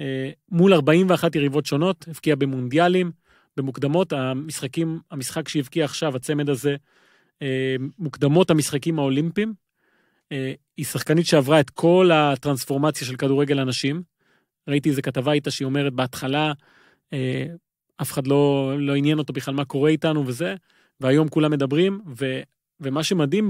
אה, מול 41 יריבות שונות, הבקיע במונדיאלים, במוקדמות, המשחקים, המשחק שהבקיע עכשיו, הצמד הזה, אה, מוקדמות המשחקים האולימפיים. אה, היא שחקנית שעברה את כל הטרנספורמציה של כדורגל הנשים. ראיתי איזה כתבה איתה שהיא אומרת בהתחלה, אף אחד לא, לא עניין אותו בכלל מה קורה איתנו וזה, והיום כולם מדברים, ו, ומה שמדהים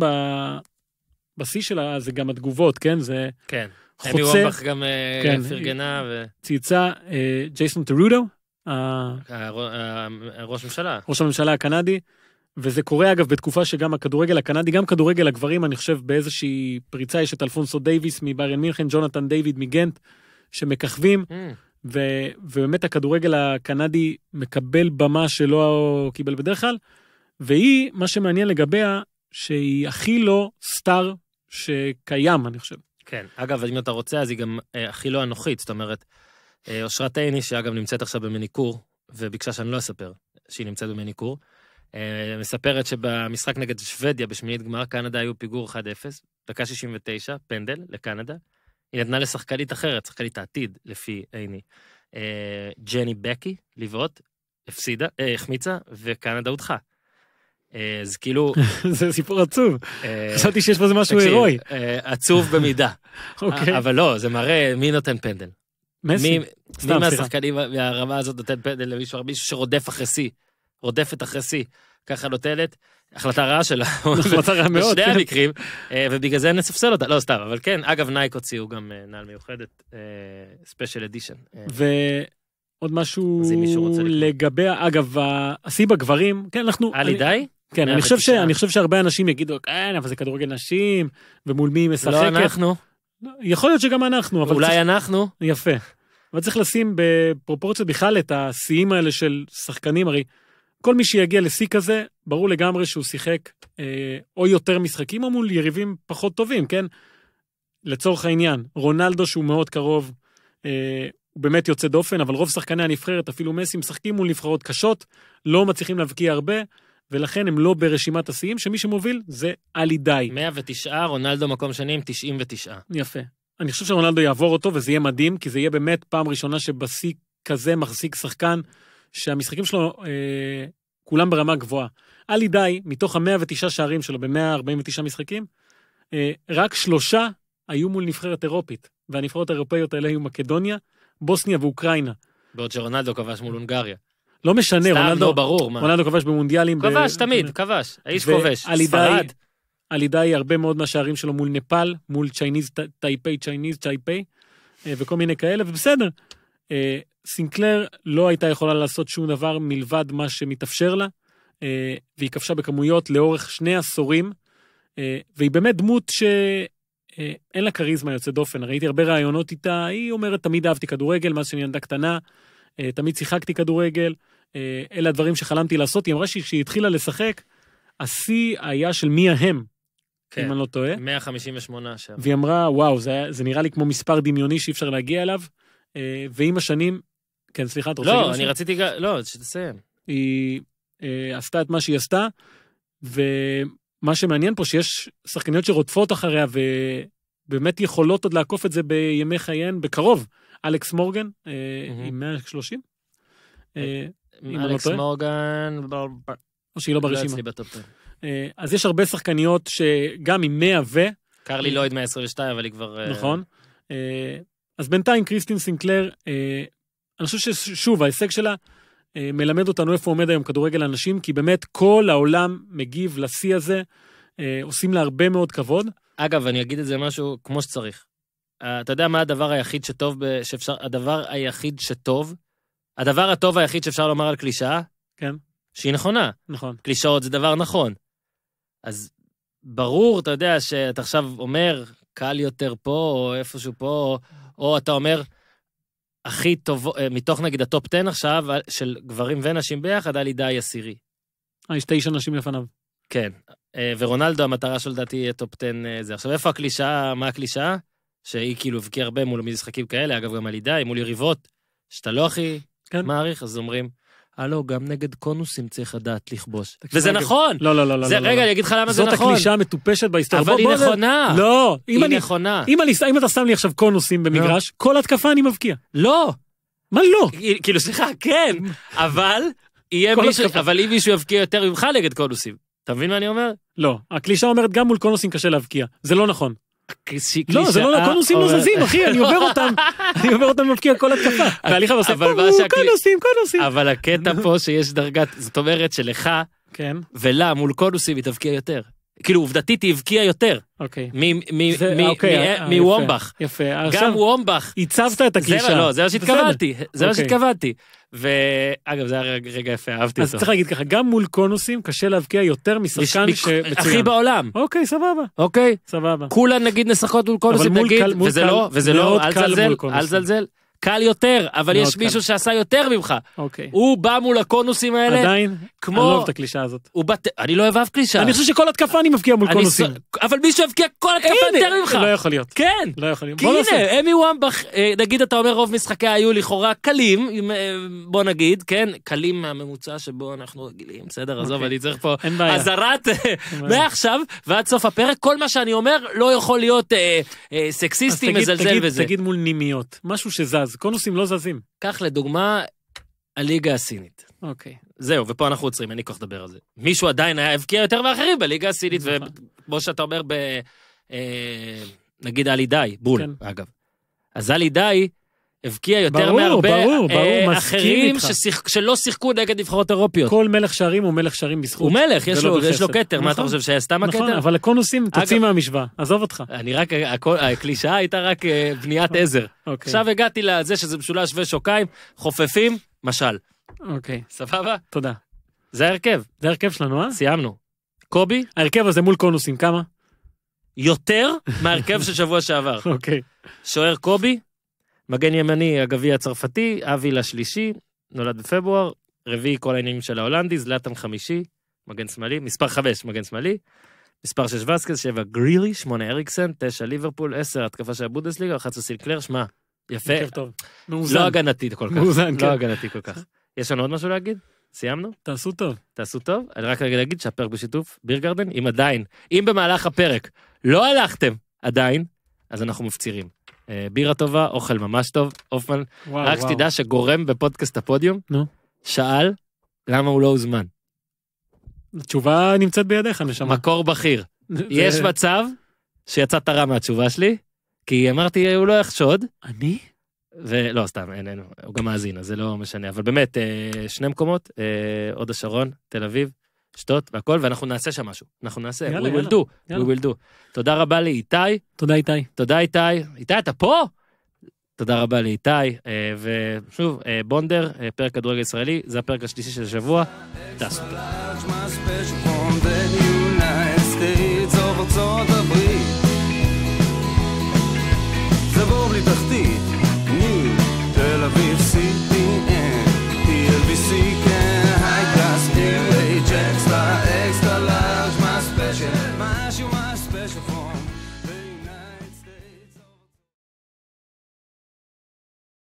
בשיא שלה זה גם התגובות, כן? זה... כן. חוצה. אבי וומבך גם אה, כן, פרגנה ו... צייצה אה, ג'ייסון טרודו. ראש הממשלה. ראש הממשלה הקנדי. וזה קורה אגב בתקופה שגם הכדורגל הקנדי, גם כדורגל הגברים, אני חושב באיזושהי פריצה יש את אלפונסו דייוויס מבריאן מינכן, ג'ונתן דיוויד מגנט, שמככבים, mm. ו, ובאמת הכדורגל הקנדי מקבל במה שלא קיבל בדרך כלל, והיא, מה שמעניין לגביה, שהיא הכי לא סטאר שקיים, אני חושב. כן, אגב, אם אתה רוצה, אז היא גם אה, הכי לא אנוכית, זאת אומרת, אה, אושרת עיני, שאגב נמצאת עכשיו במניקור, וביקשה שאני לא אספר שהיא נמצאת במניקור, אה, מספרת שבמשחק נגד שוודיה בשמינית גמר, קנדה היו פיגור 1-0, דקה 69, פנדל לקנדה. היא נתנה לשחקנית אחרת, שחקנית העתיד, לפי עיני. אה, ג'ני בקי, לבעוט, הפסידה, אה, החמיצה, וקנדה הודחה. אה, אז כאילו זה סיפור עצוב אה, חשבתי שיש בזה משהו הירואי אה, עצוב במידה אוקיי. אבל לא זה מראה מי נותן פנדל. מסי. מי מהשחקנים מהרמה הזאת נותן פנדל למישהו מישהו שרודף אחרי שיא רודפת אחרי שיא ככה נותנת החלטה רעה שלה החלטה רעה מאוד בשני כן. המקרים ובגלל זה נספסל אותה לא סתם אבל כן אגב נייק הוציאו גם נעל מיוחדת ספיישל אדישן. ועוד משהו לגבי, אגב, השיא בגברים, כן, אנחנו... עלי די? כן, אני חושב, ש... אני חושב שהרבה אנשים יגידו, כן, אבל זה כדורגל נשים, ומול מי היא משחקת. לא אנחנו. לא, יכול להיות שגם אנחנו, אבל... אולי צריך... אנחנו. יפה. אבל צריך לשים בפרופורציות בכלל את השיאים האלה של שחקנים, הרי כל מי שיגיע לשיא כזה, ברור לגמרי שהוא שיחק אה, או יותר משחקים או מול יריבים פחות טובים, כן? לצורך העניין, רונלדו שהוא מאוד קרוב, אה, הוא באמת יוצא דופן, אבל רוב שחקני הנבחרת, אפילו מסי, משחקים מול נבחרות קשות, לא מצליחים להבקיע הרבה. ולכן הם לא ברשימת השיאים, שמי שמוביל זה עלי די. 109, רונלדו מקום שני עם 99. יפה. אני חושב שרונלדו יעבור אותו וזה יהיה מדהים, כי זה יהיה באמת פעם ראשונה שבשיא כזה מחזיק שחקן שהמשחקים שלו אה, כולם ברמה גבוהה. עלי די, מתוך ה-109 שערים שלו ב-149 משחקים, אה, רק שלושה היו מול נבחרת אירופית, והנבחרות האירופאיות האלה היו מקדוניה, בוסניה ואוקראינה. בעוד שרונלדו כבש מול הונגריה. לא משנה, סתם, רונלדו, לא ברור, מה. רונלדו כבש במונדיאלים. כבש, ב... תמיד, כבש, האיש כובש, ספרד. עלידאי הרבה מאוד מהשערים שלו מול נפאל, מול צ'ייניז טייפי, צ'ייניז טייפיי, אה, וכל מיני כאלה, ובסדר. אה, סינקלר לא הייתה יכולה לעשות שום דבר מלבד מה שמתאפשר לה, אה, והיא כבשה בכמויות לאורך שני עשורים, והיא באמת דמות ש... אין לה כריזמה יוצאת דופן, ראיתי הרבה ראיונות איתה, היא אומרת, תמיד אהבתי כדורגל מאז שאני ילדה קטנה, אה, תמיד שיחקתי כדורגל, אה, אלה הדברים שחלמתי לעשות. היא אמרה שכשהיא התחילה לשחק, השיא היה של מי ההם, כן, אם אני לא טועה. 158 שם. והיא אמרה, וואו, זה, זה נראה לי כמו מספר דמיוני שאי אפשר להגיע אליו, אה, ועם השנים... כן, סליחה, את רוצה... לא, להגיד לא, אני רציתי... ג... לא, שתסיים. היא עשתה את מה שהיא עשתה, ומה שמעניין פה שיש שחקניות שרודפות אחריה, ובאמת יכולות עוד לעקוף את זה בימי חייהן בקרוב. אלכס מורגן אה, עם 130. אה, אה, לא אלכס מורגן, או שהיא לא, לא ברשימה. אז יש הרבה שחקניות שגם עם 100 ו... קרלי לויד 122, אבל היא כבר... נכון. אז בינתיים קריסטין סינקלר, אני חושב ששוב, ההישג שלה מלמד אותנו איפה עומד היום כדורגל הנשים, כי באמת כל העולם מגיב לשיא הזה, עושים לה הרבה מאוד כבוד. אגב, אני אגיד את זה משהו כמו שצריך. אה, אתה יודע מה הדבר היחיד שטוב, ב... שאפשר, הדבר היחיד שטוב, הדבר הטוב היחיד שאפשר לומר על קלישאה? כן. שהיא נכונה. נכון. קלישאות זה דבר נכון. אז ברור, אתה יודע, שאתה עכשיו אומר, קל יותר פה, או איפשהו פה, או, או אתה אומר, הכי טוב, אה, מתוך נגיד הטופ 10 עכשיו, אה, של גברים ונשים ביחד, היה די עשירי. אה, יש תשע נשים לפניו. כן. ורונלדו, המטרה שלו לדעתי יהיה טופ 10 זה. עכשיו, איפה הקלישאה, מה הקלישאה? שהיא כאילו הבקיעה הרבה מול משחקים כאלה, אגב, גם על ידי, מול יריבות, שאתה לא הכי כן. מעריך, אז אומרים, הלו, גם נגד קונוסים צריך לדעת לכבוש. וזה רגע. נכון! לא, לא, לא, לא. זה, לא, לא, רגע, לא. אני לא. אגיד לך למה זה נכון. זאת הקלישה המטופשת בהיסטוריה. אבל בוא, היא בוא, נכונה. לא. היא אני, נכונה. אם, אני, אם אתה שם לי עכשיו קונוסים במגרש, לא. כל התקפה אני מבקיע. לא. מה לא? כאילו, סליחה, כן, אבל, מישהו, אבל אם מישהו יבקיע יותר ממך נגד קונוסים, אתה מבין מה אני אומר? לא, הקלישה אומרת גם מול קונוסים קשה להבקיע. זה לא נכון. לא, זה לא, קונוסים נכון, אה, לא זזים, אחי, אני עובר אותם, אני עובר אותם ומפקיע כל התקפה. תהליך אבל קונוסים, קונוסים. אבל הקטע פה שיש דרגת, זאת אומרת שלך, כן, ולה מול קונוסים היא תבקיע יותר. כאילו עובדתית היא הבקיעה יותר. אוקיי. מוומבך. יפה. גם וומבך. הצבת את הקלישה. לא, לא, זה מה לא שהתכוונתי. זה מה לא אוקיי. שהתכוונתי. ואגב, זה היה רגע יפה, אהבתי אותו. אז צריך להגיד ככה, גם מול קונוסים קשה להבקיע יותר משחקן שמצוין. הכי בעולם. אוקיי, סבבה. אוקיי. סבבה. כולן נגיד נשחקות מול קונוסים, נגיד, וזה לא, וזה לא, אל זלזל, אל זלזל. קל יותר, אבל יש מישהו שעשה יותר ממך. אוקיי. הוא בא מול הקונוסים האלה. עדיין? כמו... אני לא אוהב את הקלישה הזאת. בת... אני לא אוהב אף קלישה. אני חושב שכל התקפה אני מבקיע מול אני קונוסים. ס... אבל מישהו הבקיע כל התקפה הנה, יותר ממך. לא יכול להיות. כן. לא יכול להיות. כי הנה, אמי וואמבך, אה, נגיד אתה אומר רוב משחקיה היו לכאורה קלים, אה, בוא נגיד, כן? קלים מהממוצע שבו אנחנו רגילים, בסדר? עזוב, אוקיי. אני צריך פה אזהרת אה, מעכשיו ועד סוף הפרק. כל מה שאני אומר לא יכול להיות סקסיסטי, מזלזל וזה. תגיד מול נימיות, משהו שזז. קונוסים לא זזים. קח לדוגמה, הליגה הסינית. אוקיי. זהו, ופה אנחנו עוצרים, אין לי כוח לדבר על זה. מישהו עדיין היה הבקיע יותר מאחרים בליגה הסינית, נכון. וכמו שאתה אומר, ב... אה, נגיד עלי די, בול, כן. אגב. אז עלי די, הבקיע יותר ברור, מהרבה ברור, ברור, אה, אחרים ששיח, שלא שיחקו נגד נבחרות אירופיות. כל מלך שערים הוא מלך שערים בזכות. הוא מלך, יש לו, לא יש לו כתר, נכון, מה אתה נכון. חושב, שהיה סתם נכון, הכתר? נכון, אבל הקונוסים, תוציא מהמשוואה, עזוב אותך. אני רק, הכל, הקלישאה הייתה רק אה, בניית אוקיי. עזר. אוקיי. עכשיו הגעתי לזה שזה משולש ושוקיים, חופפים, משל. אוקיי. סבבה? תודה. זה ההרכב. זה ההרכב שלנו, אה? סיימנו. קובי? ההרכב הזה מול קונוסים, כמה? יותר מההרכב של שבוע שעבר. אוקיי. שוער קובי, מגן ימני, הגביע הצרפתי, אבי לשלישי, נולד בפברואר, רביעי כל העניינים של ההולנדי, זלאטן חמישי, מגן שמאלי, מספר חמש, מגן שמאלי, מספר שש וסקס, שבע גרילי, שמונה אריקסן, תשע ליברפול, עשר התקפה של הבודסליגה, אחת של סילקלר, שמע, יפה. טוב. מאוזן. לא הגנתי כל כך. מאוזן, לא כן. לא הגנתי כל כך. יש לנו עוד משהו להגיד? סיימנו? תעשו טוב. תעשו טוב. אני רק רגיל להגיד שהפרק בשיתוף בירגרדן, אם עדיין, אם במהלך הפרק לא הלכתם עדיין, אז אנחנו מפצירים. אה, בירה טובה, אוכל ממש טוב, הופמן. רק שתדע שגורם בפודקאסט הפודיום, נו. שאל למה הוא לא הוזמן. התשובה נמצאת בידיך, נשמה. מקור בכיר. יש מצב שיצאת רע מהתשובה שלי, כי אמרתי, אה, הוא לא יחשוד. אני? ולא, סתם, אין, אין, הוא גם מאזין, אז זה לא משנה. אבל באמת, אה, שני מקומות, הוד השרון, תל אביב. שטות והכל, ואנחנו נעשה שם משהו. אנחנו נעשה, יאללה, we will יאללה, do, יאללה. we will do. תודה רבה לאיתי. תודה איתי. תודה איתי. איתי, אתה פה? תודה רבה לאיתי, אה, ושוב, אה, בונדר, אה, פרק כדורגל ישראלי, זה הפרק השלישי של השבוע, תעשו אותו.